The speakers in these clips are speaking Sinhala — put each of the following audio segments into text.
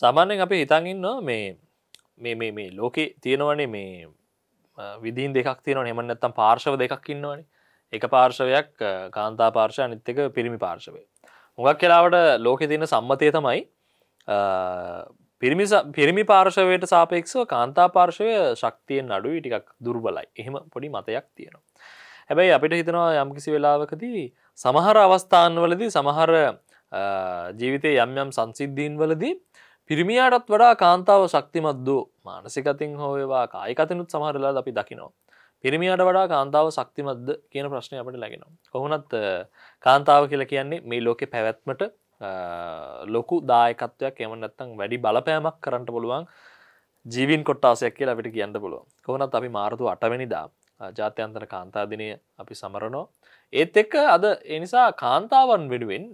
සාමාන්‍යෙන් අපි හිතන්ඉන්න මේ මේ මේ ලෝකෙ තියෙනවනේ මේ විදින් දෙකක් තියෙන නෙමනත්තම් පාර්ශව දෙකක් ඉන්නවන එක පාර්ශවයක් කාන්තා පාර්ශය අනිත්තක පිරිමි පාර්ශවය මොගක් කෙලාවට ලෝකෙ තියෙන සම්මතය තමයි පිරිමි පිරිමි පාර්ශවයට සාපේක්ෂව කාන්තා පාර්ශවය ශක්තියෙන් අඩුයි ටිකක් දුර්බලයි එහෙම පොඩි මතයක් තියෙනවා. හැබැයි අපිට හිතනවා යම්කිසි වෙලාවකදී සමහර අවස්ථාන්වලදී සමහර ජීවිතය යම් යම් සංසිද්ධීන් වලදී පිරිමියාටත් වඩා කාන්තාව ශක්තිමත්දූ මානසිකතින් හෝවවා කායිකතනුත් සමහරලා අපි දකිනවා. පිරිමියට වඩා කාන්තාව ශක්තිමත්ද කියන ප්‍රශ්නය අපට ලැගෙනවා. කොහොනත් කාන්තාව කියල කියන්නේ මේ ලෝකෙ පැවැත්මට ලොකු දායකත්වයක් එමනත්තං වැඩි බලපෑමක් කරන්න පුළුවන් ජීවින් කොට්ටාසයක් කියලා අපිට කියන්න පුළුව කොහොනත් අපි මාර්තු අටවැනිදා ජාත්‍යන්තර කාන්තාදිනය අපි සමරනෝ. ඒත් එක්ක අද එනිසා කාන්තාවන් වෙනුවෙන්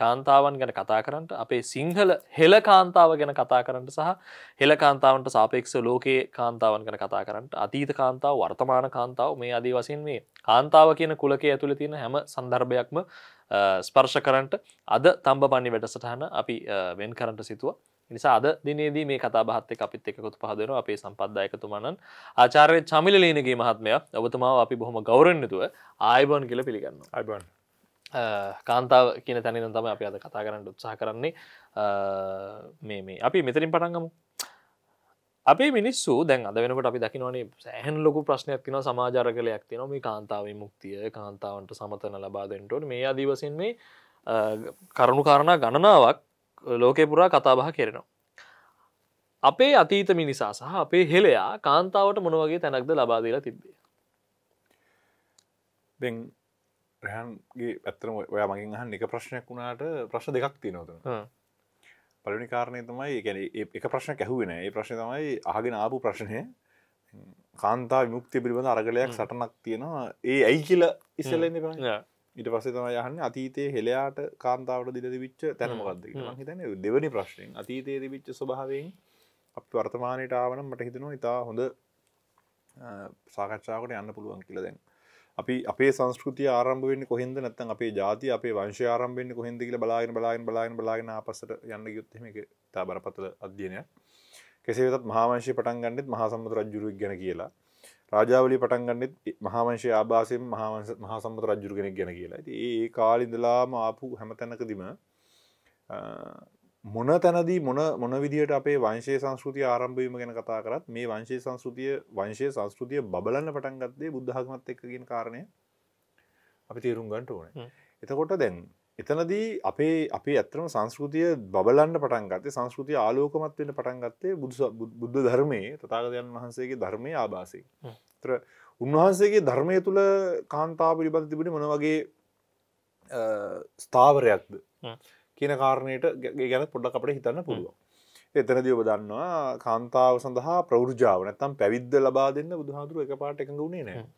කාන්තාවන් ගැන කතා කරන්නට අපේ සිංහල හෙළ කාන්තාව ගැන කතා කරන්නට සහ හෙළ කාන්තාවන්ට සාපේක්ෂ ලෝකයේ කාන්තාවන් ගැන කතා කරන්නට අතීත කාන්තාව වර්තමාන කාන්තාව මේ අදී වසින් මේ කාන්තාව කියන කුලකේ ඇතුළ තියෙන හැම සන්දර්භයක්ම ස්පර්ශ කරන්නට අද තම්බ පන්නි වැඩසටහන අපි වෙන් කරන්නට සිතුවා. නිසා අද දිනේදී මේ කතාබහත් එක්ක අපිත් එක්ක කොත් පහදෙනවා අපේ සම්පත්දායකතුමාණන් ආචාර්ය චමිලලීනගේ මහත්මයා ඔබතුමාව අපි බොහොම ගෞරවණීයව ආයිබන් කියලා පිළිගන්නවා ආයිබන් කාන්තාව කියන තැනින් තමයි අපි අද කතා කරන්න උත්සාහ කරන්නේ මේ මේ අපි මෙතනින් පටන් ගමු අපේ මිනිස්සු දැන් අද වෙනකට අපි දකිනවනේ සෑහන් ලොකු ප්‍රශ්නයක් තින සමාජාරකලයක් තින මේ කාන්තාවේ මුක්තිය කාන්තාවන්ට සමතන ලබා දෙන්නට මේ අදීවසින් මේ කරුණු කාරණා ගණනාවක් ලෝකේ පුරා කතාබහ කෙරෙනවා. අපේ අතීත මිනිසා සහ අපේ හෙළයා කාන්තාවට මොන වගේ තැනක්ද ලබාදීලා තිබ්බේ. දෙන් රහන්ගේ ඇත්තම ඔයා මගින් අහන් එක ප්‍රශ්නයක් වුණාට ප්‍රශ්න දෙකක් තියනොතන පලනි කාරණය තමයි ගැන එක ප්‍රශ්න ඇහුවෙන ඒ ප්‍රශ්න තමයි අහගෙන ආපු ප්‍රශ්නය කාන්තා විමුක්තිය පිළිබඳ අරගලයක් සටනක් තියෙනවා ඒ ඇයි කියල ඉස්සලන්නේ ප ඉට පස තම යහන්න අතීතයේ හෙලයාට කාන්තාවට දිල විච්ච තැනමකක්ද හිතන දෙවනි ප්‍රශ්නයෙන් අතීතයේ දිවිච්ච ස්වභාවයෙන් අප වර්තමානයට ආවනම් මට හිතනවා ඉතා හොඳ සාකච්ඡාවට යන්න පුළුවන් කියලදැන් අපි අපේ සංස්කෘති ආරම්භුවෙන් කොහෙද නැත්තන් අපේ ජාති අපේ වංශ ආරම්භෙන් කොහෙදකිල බලාගෙන බලාගෙන බලාගෙන බලාගෙන පසට යන්න යුත්තමක තා බරපතල අධ්‍යනය කෙසේ වෙතත් මහාවංශය පටන් ගන්නෙත් මහා සම්බුදු රජුරු ගැන කියලා රාජාවලි පටන්ගන්නෙත් මහාවංශය ආභාසයෙන් මහාවන්ස මහා සම්බත රජුරු කෙනෙක් ගැන කියලා ඇති ඒ කාලිඳලාම ආපු හැම තැනකදිම මොන තැනදී මොන මොන විදිහට අපේ වංශය සංස්කෘතිය ආරම්භවීම ගැන කතා කරත් මේ වංශය සංස්කෘතිය වංශය සංස්කෘතිය බබලන්න පටන්ගත්තේ බුද්ධහමත් එක්කගෙන කාරණය අපි තේරුම් ගන්ට ඕන එතකොට දැන් එතනදී අපේ අපේ ඇත්තම සංස්කෘතිය බබලන්න පටන් ගත්තේ සංස්කෘතිය ආලෝකමත් වෙන පටන් ගත්තේ බුද්ධ ධර්මයේ තථාගතයන් වහන්සේගේ ධර්මයේ ආభాසයෙන්. ඒතර උන්වහන්සේගේ ධර්මයේ තුල කාන්තාව පිළිබඳ තිබුණේ මොන වගේ ස්ථාවරයක්ද කියන කාරණයට ගැන පොඩ්ඩක් අපිට හිතන්න පුළුවන්. එතනදී ඔබ දන්නවා කාන්තාව සඳහා ප්‍රවෘජාව නැත්තම් පැවිද්ද ලබා දෙන්න බුදුහාඳුර එකපාරට එකඟ වුණේ නැහැ.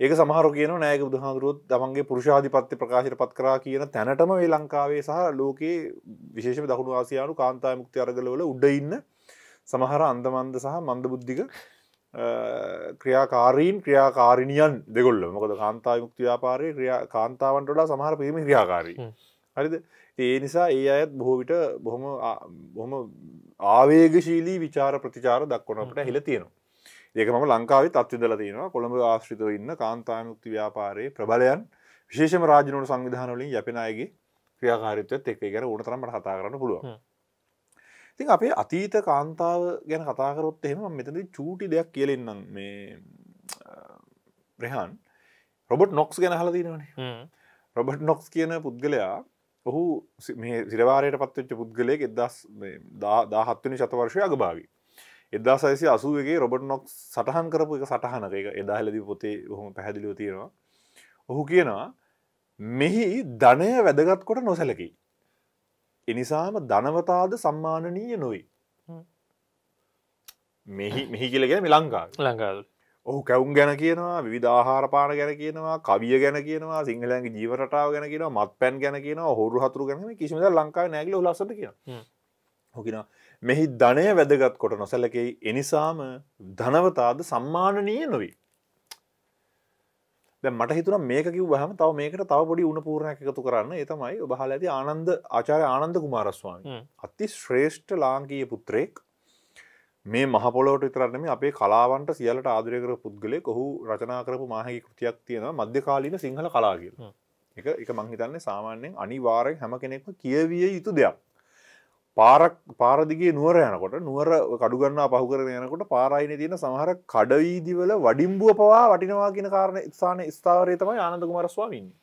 ඒක සමහර කියන නෑක බුදුහාදුරුවත් තමන්ගේ පුරුෂාධිපත්‍ය ප්‍රකාශයට පත් කරා කියන තැනටම මේ ලංකාවේ සහ ලෝකයේ විශේෂම දකුණු ආසියානු කාන්තාය මුක්ති අරගලවල උඩ ඉන්න සමහර අන්දමන්ද සහ මන්ද බුද්ධික ක්‍රියාකාරීන් ක්‍රියාකාරිණියන් දෙගොල්ල මොකද කාන්තා මුක්ති ව්‍යාපාරය ක්‍රියා කාන්තාවන්ට වඩා සමහර පිරිමි ක්‍රියාකාරී හරිද ඒ නිසා ඒ අයත් බොහෝ විට බොහොම බොහොම ආවේගශීලී විචාර ප්‍රතිචාර දක්වනට හිල තියෙනවා ඒක ම ලංකාවේ අත්විදල තියෙනවා කොළඹ ආශ්‍රිතව ඉන්න කාන්තානුක්ති ව්‍යාපාරයේ ප්‍රබලයන් විශේෂම රාජනට සංවිධානවලින් යපෙනයගේ ක්‍රියාකාරිත්වත් එක ගැන ඕන තරමට කතා කරන්න පුළුවන් ඉතින් අපේ අතීත කාන්තාව ගැන කතාකරොත් එහෙම මෙතද චූටි දෙයක් කියලෙන්නම් මේ ප්‍රහන් රොබට් නොක්ස් ගැන හල දීනවනේ රොබට් නොක්ස් කියන පුද්ගලයා ඔහු මේ සිරවාරයට පත්වෙච්ච පුද්ගලය එදස් දාහත්වනි ශතවර්ශය අගභාගී එදා සයිසි අසුවගේ රොබට නොක් සටහන් කරපු එක සටහනක එක එදාහලදී පොතේ හොම පැහැදිලිව තියෙනවා ඔහු කියනවා මෙහි ධනය වැදගත් කොට නොසැලකි එනිසාම ධනවතාද සම්මානනීය නොයි මෙහි මෙහි කියලගෙන ලංකා ලංකාද ඔහු කැවුම් ගැන කියනවා විධාහාරපාන ගැන කියනවා කවිය ගැන කියනවා සිංහලන්ගේ ජීවරටාව ගැන කියනවා මත් පැන් ගැන කියනවා හොරු හතුරු ගැන කිසිම ලංකා නැගල ලසට කියන හොකිනවා මෙහි ධනය වැදගත් කොට නොසැලකෙයි එනිසාම ධනවතාද සම්මානනීය නොවී. මට හිතුන මේක කිව්වහම තව මේකට තව පොඩි උණ පූර්ණයක් එකතු කරන්න එතමයි ඔබහල ඇති ආනන්ද ආචාරය ආනන්ද කුමාරස්වාමි අති ශ්‍රේෂ්ඨ ලාංකීය පුත්‍රයෙක් මේ මහපොලොට විතරන්නම අපේ කලාවන්ට සියලට ආදරයකර පුද්ගලය කොහු රචනා කරපු මාහැකි කෘතියක් තියෙන මධ්‍යකාලීන සිංහල කලාගල් එක එක මංහිතන්නේ සාමාන්‍යයෙන් අනිවාරය හැම කෙනෙක්ම කියවිය යුතු දෙයක් පාරක් පාරදිගේ නුවර යනකොට නුවර කඩුගන්නා පහු කරන යනකොට පාරයින තියෙන සමහර කඩවීදිවල වඩිම්බුව පවා වටිනවා කියෙන කාරණ ස්ථාන ස්ථාවරය තමයි ආනන්ද කුමරස්වාමින්නේ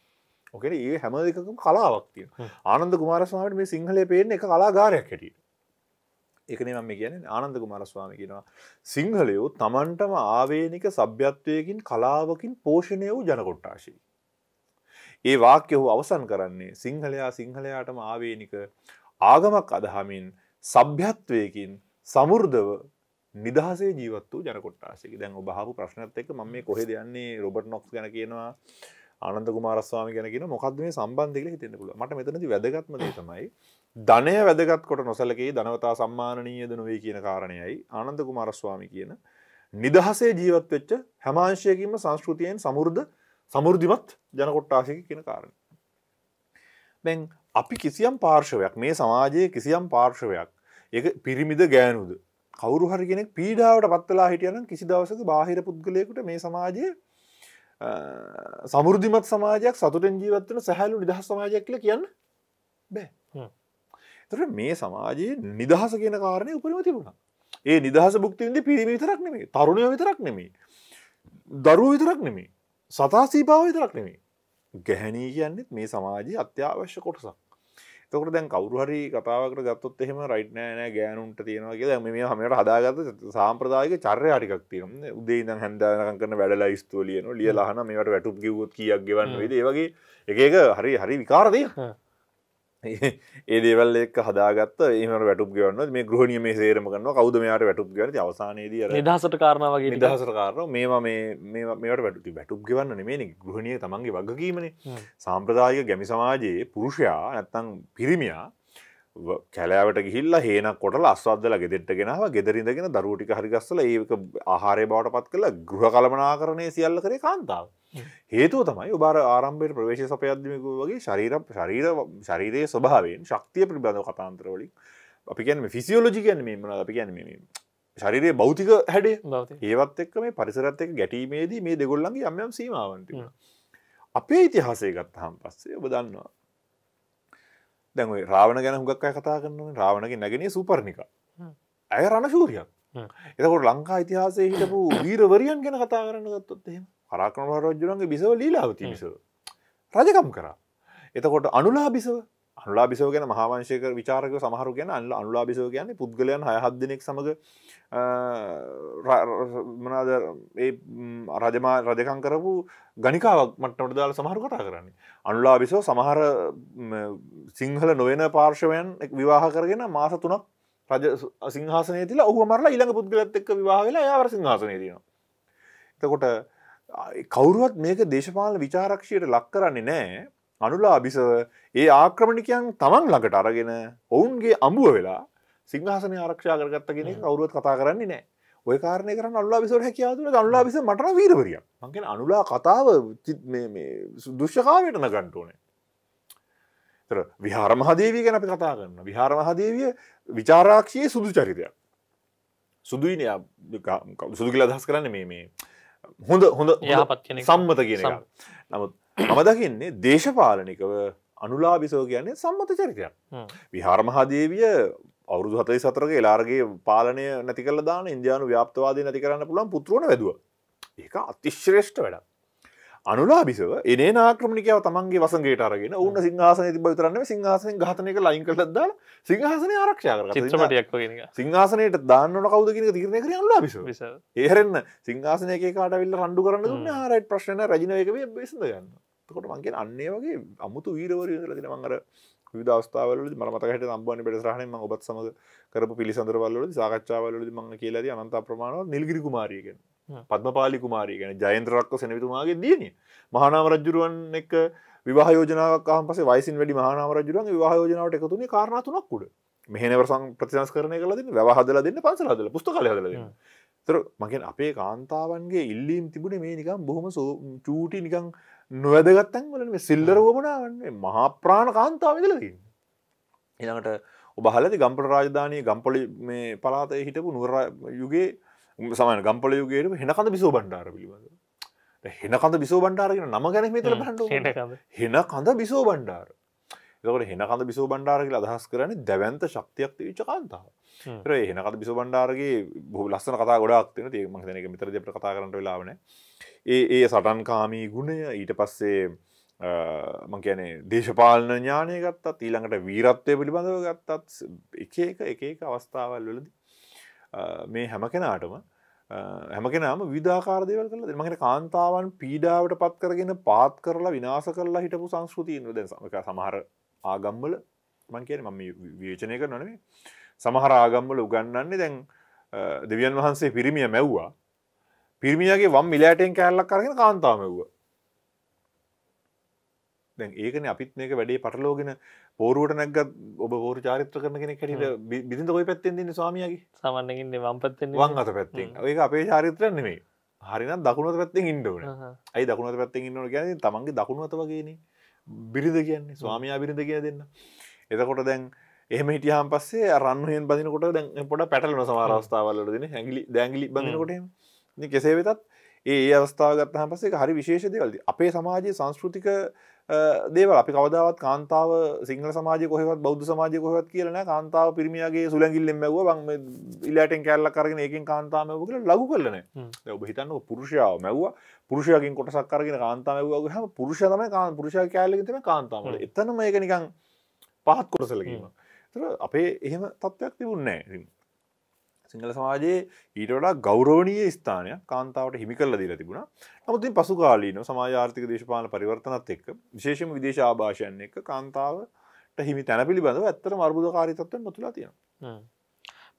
ඕකෙන ඒ හැම දෙකම කලාවක් තියෙන ආනන්ද කුමාරස්වාමට මේ සිංහලය පේන එක කලාගාරයක් හැටියට එකන මම කියන ආනන්ද කුමාරස්වාම කියෙනවා සිංහලයෝ තමන්ටම ආවේනික සභ්‍යත්වයකින් කලාවකින් පෝෂණය වූ ජනකොට්ටාශී ඒ වාක්‍ය හෝ අවසන් කරන්නේ සිංහලයා සිංහලයාටම ආවේනික ආගමක් අදහමින් සභ්‍යත්වයකින් සමුෘර්ධව නිදහසේ ජීවත් වූ ජනකොට්ටාසක දැන් ඔබහපු ප්‍රශ්නත් එක ම මේ කොහෙද යන්නේ රොබට නොක්ස් ගැන කියනවා ආනන්ද කුමාරස්වාමි ගැෙන මොකද මේ සම්බන්ධක හිතෙනකුල මට මෙතනති වැදගත්ම තමයි ධනය වැදගත් කොට නොසලකේ ධනවතා සම්මානීයද නොවේ කියන කාරණයයි ආනන්ද කුමාරස්වාමි කියන නිදහසේ ජීවත්වෙච්ච හැමාංශයකින්ම සංස්කෘතියෙන් සමුෘර්ධ සමුෘධිමත් ජනකොට්ටාශක කියන කාරණ. බැන් අපි කිසියම් පාර්ශවයක් මේ සමාජයේ කිසියම් පාර්ශවයක් ඒ පිරිමිද ගෑනුද කවරු හරි කෙනෙක් පීඩාවට පත්වෙලා හිටියන කිසි දවසක බාහිර පුද්ගලයකුට මේ සමාජයේ සමුෘද්ධිමත් සමාජයක් සතුටෙන් ජීවත්වන සැහැලු නිදහ සමාජයක් කියල කියන්න බෑ තර මේ සමාජයේ නිදහස කියන කාරණය උපරිම තිබුණා ඒ නිදහස බුක්තිවිදි පිරිමි විතරක් නෙමේ තරුණය විතරක් නෙමේ දරුව විතරක් නෙමේ සතා සීපාව විතරක් නෙමේ ගැහැනී කියන්නෙත් මේ සමාජයේ අත්‍යවශ්‍ය කොටසක් තකට දැන් කවරුහරි කතාවකට ගත්තොත් එහෙම රයිට් නෑනෑ ගෑනුන්ට තියෙනවා කියලා මේ හමට හදාගත සාම්ප්‍රදායක චර්ය අටිකක් තියෙන උදේ දන් හැන්දානකන් කරන වැඩලා ස්තුවලියන ලියලාහන මේට වැටුප් ගවොත් කියක් ගවන්න වේද ඒවගේ එක හරි හරි විකාරදය ඒ දේවල් එක් හදාගත් ඒම වැටුප ගවන්න මේ ගෘහණිය මේ සේරම කන්න කවද මෙයාට වැටුප ගන අවසානයේදී නිදහසට කාරණ වගේ නිදහසට කාරන මේවා මේට වැටුි වැටුප ගවන්න මේ ගෘහණිය තමන්ගේ වගකීමනේ සාම්ප්‍රදායක ගැමි සමාජයේ පුරුෂයා නැත්තං පිරිමියා කැලෑවට ගිල්ල හේනක් කොට අස්වදල ගෙදෙට ගෙනාව ගෙදරින්දගෙන දරුවටි හරිගස්සල ඒක ආහාරය බවට පත් කළ ගෘහ කළමනා කරණය සියල්ල කරේ කාන්තාව. හේතුව තමයි ඔබාර ආරම්භයට ප්‍රවේශ සපයද්මිකු වගේ ශරීර ශරීර ශරීරයේ ස්වභාවයෙන් ශක්තිය පිළිබඳව කතාන්තරවලින් අපි ගැන ෆිසිියෝලජි ගැන මෙමන අපි ගැනීම ශරීරයේ බෞතික හැඩේ ඒවත් එක්ක මේ පරිසරත් එක් ගැටීමේදී මේ දෙගොල්ලන්ගේ යම්යම් සීමාවන්ට අපේ ඉතිහාසේ ගත්තහම් පස්සේ ඔබ දන්නවා දැන් රාවණ ගැන හුඟක් අය කතා කරනන රාවණගේ නැගෙනේ සුපර්ණික ඇය රණශූරියක් එතකොට ලංකා ඉතිහාසය හිටපු වීරවරියන් ගැන කතා කරන්න ගත්තොත් එහෙම පරාක්‍රම රජුරන්ගේ බිසව ලීලාවති මිසව රජකම් කරා එතකොට අනුලා බිසව අනුලාබිසව ගැන මහාවංශයක විචාරක සමහරු ගැන අන්න අනුලාබිසව කියන්නේ පුද්ගලයන් හයහත් දෙනෙක් සමඟ මනාද ඒ රජමා රජකං කරපු ගනිකාවක් මටනොට දාල සමහරු කතා කරන්නේ. අනුලාබිසෝ සමහර සිංහල නොවෙන පාර්ශවයන් විවාහ කරගෙන මාස තුනක් රජ සිංහසනය තිල ඔහු මරලා ඉළඟ පුද්ගලත් එක්ක විවාහ වෙලා යාවර සිංහසනය තියෙනවා. එතකොට කවුරුවත් මේක දේශපාල විචාරක්ෂයට ලක් කරන්නේ නෑ අනුලාබිස ඒ ආක්‍රමණිකයන් තමන් ළඟට අරගෙන ඔවුන්ගේ අඹුව වෙලා සිංහසන ආරක්ෂා කරගත්තගෙන කවරුවත් කතා කරන්නේ නෑ ඔය කාරණය කරන අල්ලා විසර හැකියාතුට අල්ලා විස මටන වීරවරිය මගේ අනුලා කතාව දුෂ්‍යකාවයටන ගන්ටඕනේ විහාරමහදේවී ගැන අපි කතා කරන්න විහාරමහදේවිය විචාරාක්ෂයේ සුදු චරිතයක් සුදුයිනය සුදු කියලා අදහස් කරන්න මේ මේ හොඳ හොඳ යහපත් සම්මත කියන නමුත් මම දකින්නේ දේශපාලනිකව අනුලාබිසෝ කියන්නේ සම්මත චරිතයක් විහාරමහාදේවිය අවුරුදු හතයි සතරක එලාරගේ පාලනය නැති කල දාන ඉන්දයානු ව්‍යාප්තවාදී නැති කරන්න පුළන් පුතුරුවන වැදුව ඒක අතිශ්‍රේෂ්ඨ වැඩ අනුලාබිසව එනේ නාක්‍රමිකාව තමන්ගේ වසගේට අරගෙන ඔන්න සිංහසන තිබ තරන්න සිංහසන ගතනක ලයින් කලදදා සිංහසන ආරක්ෂාකරටයක් සිංහසනයට දාන්නට කවදගෙන තිරණය කර අල්ලා බිස ඒහරන්න සිංහසනය කාටවිල්ල රණ්ඩු කරන්න දුන්න ආරයිට ප්‍රශ්න රජනයක බේසඳ ගන්න තකොට මන්ගේ අන්නේ වගේ අමුතු වීරවර ලතින මංගර විදස්ථාවල මතකට අම්බන පෙටසරහන ම ඔබත් සමඟ කරපු පිළිසඳරවල්ල සාකච්ඡාවලද මං කියලද අනන්ත ප්‍රමාණව නිල්ගිරි කුමාරියගෙන පත්මපාලි කුමාරීගෙන ජයන්ත්‍රක්ක සැනවිතුමාගේ දියන මහනාව රජ්ජුරුවන් එක විවාහයෝජනාවක් පස වයිසින් වැඩි මහනාවරජුරන් විවාහයෝජනාවට එකතුනේ කාරණතුනක් කුඩ මෙහනවර සං ප්‍රතිසංස් කරන කලද වැහදල දෙන්න පන්සලදල පුස්ත කලදල තර මගෙන් අපේ කාන්තාවන්ගේ ඉල්ලීම් තිබුණ මේ නිකම් බොහොම සෝ චූටි නිකං නොවැදගත්තන් වලන සිල්ලර ෝමනාවන්නේ මහාප්‍රාණ කාන්තාවදලදී. එළඟට ඔබහලති ගම්පල රාජධානය ගම්පලි මේ පලාතය හිටපු නුර යුගේ සමන ගම්පල යුගේට හෙනකඳ බිසෝ බණ්ඩාර පිළිබඳ. හෙනකඳ බිසෝ බණ්ඩාරගෙන නම ගැන මෙතර බඩ හෙන කඳ බිසෝ බණ්ඩාර එතකට හෙනකඳ බිසෝ බණ්ඩාරගල අදහස් කරන දැවන්ත ශක්තියක් තිවිච කාන්තාව ර හෙනකද බිසෝ බණ්ඩාරගේ බහ ලස්සන කතා ගොඩක් තින ඒ මක්තනක මිතර දෙපට කතා කරට වෙලාවන ඒ ඒ සටන්කාමී ගුණය ඊට පස්සේ මංකැනේ දේශපාලන ඥානය ගත්තත් ඊළඟට වීරත්වය පිළිබඳව ගත්තත් එක එක එක එක අවස්ථාවල් වලද මේ හැම කෙනාටම හැමකෙනම විධාකාරදයවල් කල මඟට කාන්තාවන් පීඩාවට පත් කරගෙන පාත් කරලා විනාස කරලා හිටපු සංස්කෘතියන්ව දැ සමහර ආගම්බල මං කියන මම වියචනය කර නොනේ සමහර ආගම්බල උගන්නන්නේ දැන් දෙවියන් වහන්සේ පිරිමිය මැව්වා පිරිමියගේ වම් මිලෑටෙන් කෑල්ලක් කරගෙන කාන්තාමැව්ව දැන් ඒකන අපිත් මේක වැඩේ පටලෝගෙන පෝරුවට නැග ඔබ ෝර චාරිත්‍ර කරන කෙන කෙට බිඳ ඔය පැත්තෙන්දන්න ස්වාමියගේ සමන්නගන්න වම් පත්තෙන් වන් අත පැත්තෙන් ඒ අපේ චාරිත්‍රය නෙමේ හරිනම් දකුණුව පැත්තෙන් ඉන්ඩවන අයි දකුණුව පැත්තෙන් ඉන්නට ගැන තමන්ගේ දකුණුවත වගේනේ බිරිඳ කියන්නේ ස්වාමයා බිරිඳ කිය දෙන්න එතකොට දැන් එහම හිටියහම් පස්සේ අරන්නුවෙන් බදිනකොට දැ පොට පැටලන සමාරස්ථාවල්ලට දෙන හැගිලි දැගිලි බඳනකොට කෙසේ වෙතත් ඒ අවස්ථාවගත්හ පසේ හරි විශේෂ දෙවල්ද අපේ සමාජයේ සංස්කෘතික දේවල අපි කවදාවත් කාන්තාව සිංහල සමාජ කොහෙවත් බෞද්ධ සමාජ කොහෙවත් කියලන කාන්තාව පිරිමියගේ සුලැගිල්ලෙන් මැව බං ඉලාටෙන් කැල්ල කරගෙන ඒකෙන් කාන්තාමව කියල ලගු කරලන ඔබ හිතන්න පුරුෂාව මැව්වා පුරුෂයකින් කොටසක් කරගෙන කාන්තාමවගේ හම පුරුෂතම කාන් පුරුෂා කෑල්ලගතම කාන්තාමට එතනම ඒක නිකං පහත් කොටසලකීම අපේ එහෙම තත්ත්වයක් තිබුන්නෑ සිංහල සමාජයේ ඊටඩා ගෞරවනීය ස්ථානය කාන්තාවට හිමිකල්ල දී තිබුණ නමුතින් පසු කාලීන සමාජාර්ථක දේශපාල පරිවර්තනත් එක් විශේෂම විදේශ ආභාෂයන් එක කාන්තාවට හිමි තැන පිළිබඳව ඇත්තර මර්බුද කාරිතත්ව මුතුලා තියෙන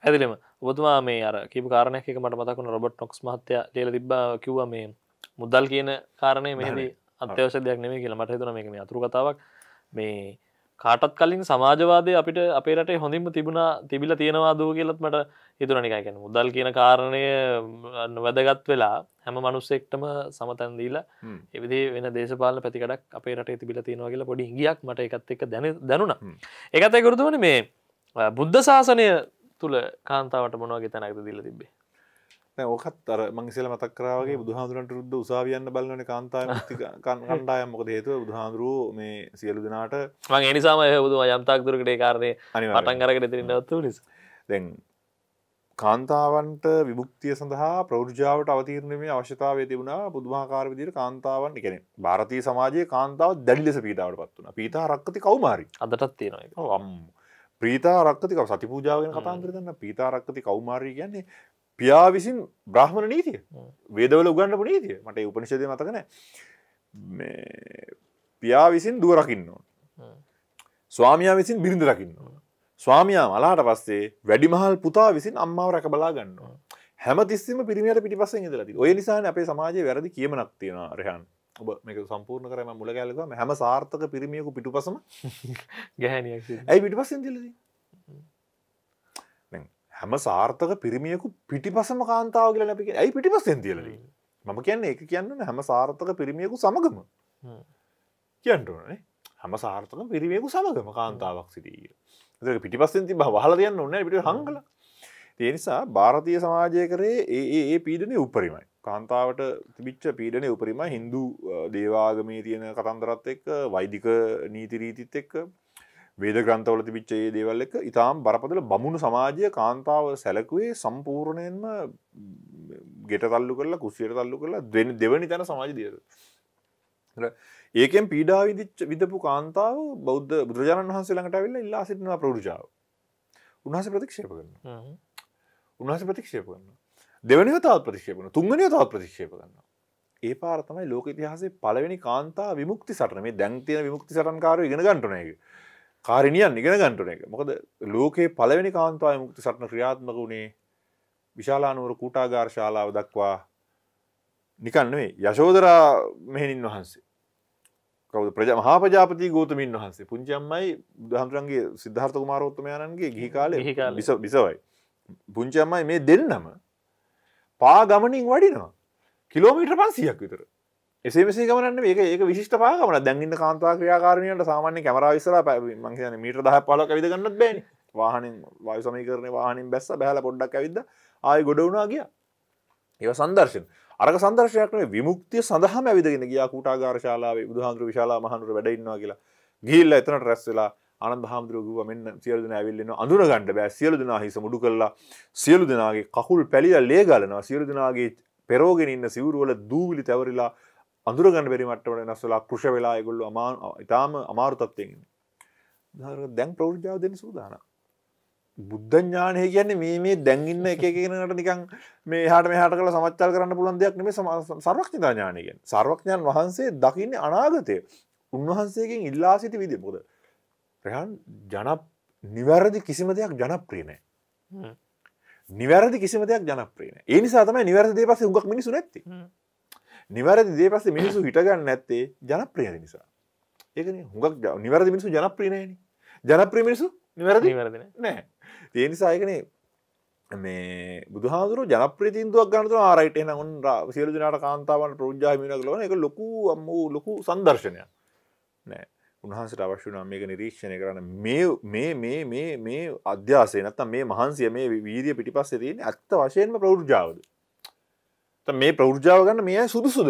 ඇදිලම ඔබතුමා මේ අර කිප කාරණයක මට මතකුණ රොබට් නොක්ස් මහත්තය ජේල තිබ කිව්ව මේ මුදල් කියන කාරණය මෙහිදී අත්‍යවශ දෙයක් නෙමේ කියලා මට හිතුන මේ අතුරු කතාවක් මේ කාටත් කලින් සමාජවාදය අපිට අපේ රටේ හොඳින්ම තිබුණා තිබිල තියෙනවා දූ කියලත් මට හිතුර නිකයිකැන මුදල් කියන කාරණය වැදගත් වෙලා හැම මනුස්සෙක්ටම සමතැන්දීල එවිද වෙන දේශපාල පැතිකටක් අපේ රටේ තිබිල තියෙනවා කියලා පොඩි ගියක් මට එකත් එක දැන දැනුණ එකත් ඇකරුතුවන මේ බුද්ධ ශාසනය තුළ කාන්තාවට මොනවගේ තැනක්ද දිල්ල තිබේ ඕකත් අර මංසල මතක්කරාවගේ බුදුහාදුරන්ට රුද්ද උසාවියන්න බලන කාන්තා කණ්ඩායම් මොකද හේතුව බුදුහාදුරුව මේ සියලු දෙනාට මං එනිසාම බුදුම යම්තාක්දුරකට කාරණය පටන්ගරකට තිරන්නවත්තු නිස දැන් කාන්තාවන්ට විමුක්තිය සඳහා ප්‍රෞෘජාවට අවතීරණීමේ අවශ්‍යතාවය තිබුණා බුදුමාකාර විදිර කාන්තාවන් එකන භාරතය සමාජයේ කාන්තාව දැඩිලෙස පීටාවට පත් වන පීතා රක්කති කවුමාරි අදටත් තියෙනයි අම් ප්‍රීතා රක්කතික සති පූජාවෙන් කතාන්තරන්න පීතා රක්කති කවුමාරී කියන්නේ පියා විසින් බ්‍රහ්මණ නීතිය වේදවල උගන්නපු නීතිය මට උපනිෂද මතකන පියා විසින් දුවරකින්න ස්වාමයා විසින් බිරිඳ රකින්න ස්වාමයා මලාට පස්සේ වැඩිමහල් පුතා විසින් අම්මාව රැක බලා ගන්නවා හැම තිස්සම පිරිමියට පිටි පස ඉදලති ඔය නිසාන අපේ සමාජය වැරදි කියමනක් තියෙන රයන් ඔබ මේක සම්පූර්ණ කරම මුල ගැලකම හැම සාර්ථක පිරිමියකු පිටු පසම ගැහැනිය ඇයි පිටි පස්සෙන් දිලදී හැම සාර්ථක පිරිමියකු පිටිපසම කාන්තාව කියලා නැපි ඇයි පිටිපස්සෙන් තියලී මම කියන්න එක කියන්න හැම සාර්ථක පිරිමියකු සමගම කියන්නටනේ හැම සාර්ථක පිරිමියකු සමගම කාන්තාවක් සිටීය පිටිපස්සෙන්ති බහල තියන්න ඔන්න පිට හංගල ඒනිසා භාරතය සමාජය කරේ ඒ ඒ පීඩනය උපරිමයි කාන්තාවට තිබිච්ච පීඩනය උපරිම හින්දු දේවාගමේ තියෙන කතන්දරත් එක් වෛදික නීතිරීතිත් එක්ක වේද ග්‍රන්ථවල තිබිච්ච ඒ දේවල් එක ඉතාම බරපතල බමුණු සමාජය කාන්තාව සැලකුවේ සම්පූර්ණයෙන්ම ගෙට තල්ලු කරලා කුස්සියට තල්ලු කරලා දෙන දෙවනි තැන සමාජ දියද ඒකෙන් පීඩා විදිච්ච විදපු කාන්තාව බෞද්ධ බුදුරජාණන් වහන්සේ ළඟට ඇවිල්ලා ඉල්ලා සිටිනවා ප්‍රෞಢජාව උන්වහන්සේ ප්‍රතික්ෂේප කරනවා උන්වහන්සේ ප්‍රතික්ෂේප කරනවා දෙවනිව තවත් ප්‍රතික්ෂේප කරනවා තුන්වනිව තවත් ප්‍රතික්ෂේප කරනවා ඒ පාර තමයි ලෝක ඉතිහාසේ පළවෙනි කාන්තා විමුක්ති සටන මේ දැන් තියෙන විමුක්ති සටන්කාරයෝ ඉගෙන ගන්නටනේක කාරණියන් නිගෙන ගන්ටන එක මොකද ලෝකයේ පලවෙනි කාන්තාව මුක්ති සටන ක්‍රියාත්මක වුණේ විශාලානුවර කූටාගාර් ශාලාව දක්වා නිකන්නේ යශෝදරා මෙහෙණින් වහන්සේ කවද ප්‍රජ මහාපජාපති ගෝතමින් වහන්සේ පුංචම්මයි බුදහන්තරන්ගේ සිද්ධාර්ථ කුමාරෝත්තමයණන්ගේ ගිහි කාලය බිසවයි පුංචම්මයි මේ දෙන්නම පා ගමනින් වඩිනවා කිලෝමීටර් පන්සියක් විතර එසේමසේ ගමනන්න ඒක ඒක විශිෂ්ට පාගමන දැන්ගන්න කාන්තා ක්‍රියාකාරණයට සාමාන්‍ය කැමරා විසර මංහිතන මීට දහ පල ඇවිදගන්නත් බැන වාහනෙන් වයු සමීකරන වාහනින් බැස්ස බැහල පොඩ්ඩක් ඇවිද ආය ගොඩ වුණා ගිය ඒව සදර්ශන අරක සදර්ශයක්න විමුක්තිය සඳහම ඇවිදගෙන ගිය කුටාගාර ශාලාව බුදුහන්ද්‍ර විශාලා මහන්ුර වැඩඉන්නවා කියලා ගිල්ල එතනට රැස්සලා අනන් හාමුදුරුව මෙන්න සියල දෙන ඇවිල්ලන්න අඳුර ගන්නඩ බෑ සියලු දෙනා හිස මුඩු කරලා සියලු දෙනාගේ කකුල් පැලිය ලේ ගලනවා සියලු දෙනාගේ පෙරෝගෙන ඉන්න සිවරුවල දූවිලි තැවරිලා අඳුරගන්න බැරිමටවට නස්සලා කෘෂ වෙලා ගොල්ල අමාන ඉතාම අමාරුතත්වයෙන් දැන් ප්‍රෞෘජාව දෙන සූදාන බුද්ධඥානය කියන්නේ මේ මේ දැන්ඉන්න එකගෙනට නිකන් මේ හට මෙහට කළ සමච්චල් කරන්න පුළන් දෙයක් නෙේ සර්වක්ඥතා ඥානයගෙන් සර්වඥාන් වහන්සේ දකින්න අනාගතය උන්වහන්සේකින් ඉල්ලා සිටි විදි බොද ප්‍රහන් ජනප නිවැරදි කිසිම දෙයක් ජනප්‍රීනෑ නිවැරදි කිසිම දෙයක් ජනප්‍රීන ඒ නිසා තමයි නිවැරදි පස උගක් මිනිසු නැති නිවැරදි දේ පස්සේ මිනිසු හිටගන්න ඇත්තේ ජනප්‍රිය නිසා. ඒකනේ හුඟක් නිවැරදි මිනිසු ජනප්‍රිය නෑනේ. ජනප්‍රිය මිනිසු නිවැරදි නිවැරදි නෑ. ඒ නිසා ඒකනේ මේ බුදුහාදුර ජනප්‍රතිීන්තුවක් ගන්නතු ආරයිට එන ඔන් සියලු දිනාට කාන්තාවන් ප්‍රෘජාමින කලන එක ලොකු අම්ම ලොකු සංදර්ශනය නෑ උන්හන්සට අවශ්‍යනා මේක නිරීක්ෂණය කරන්න මේ මේ මේ මේ අධ්‍යාසේ නත්තම් මේ මහන්සිය මේ වීරිය පිටිපස්සේ තියෙන ඇත්ත වශයෙන්ම ප්‍රෞෘජාවද මේ ප්‍රෘජාව ගන්න මේ සුදුසුද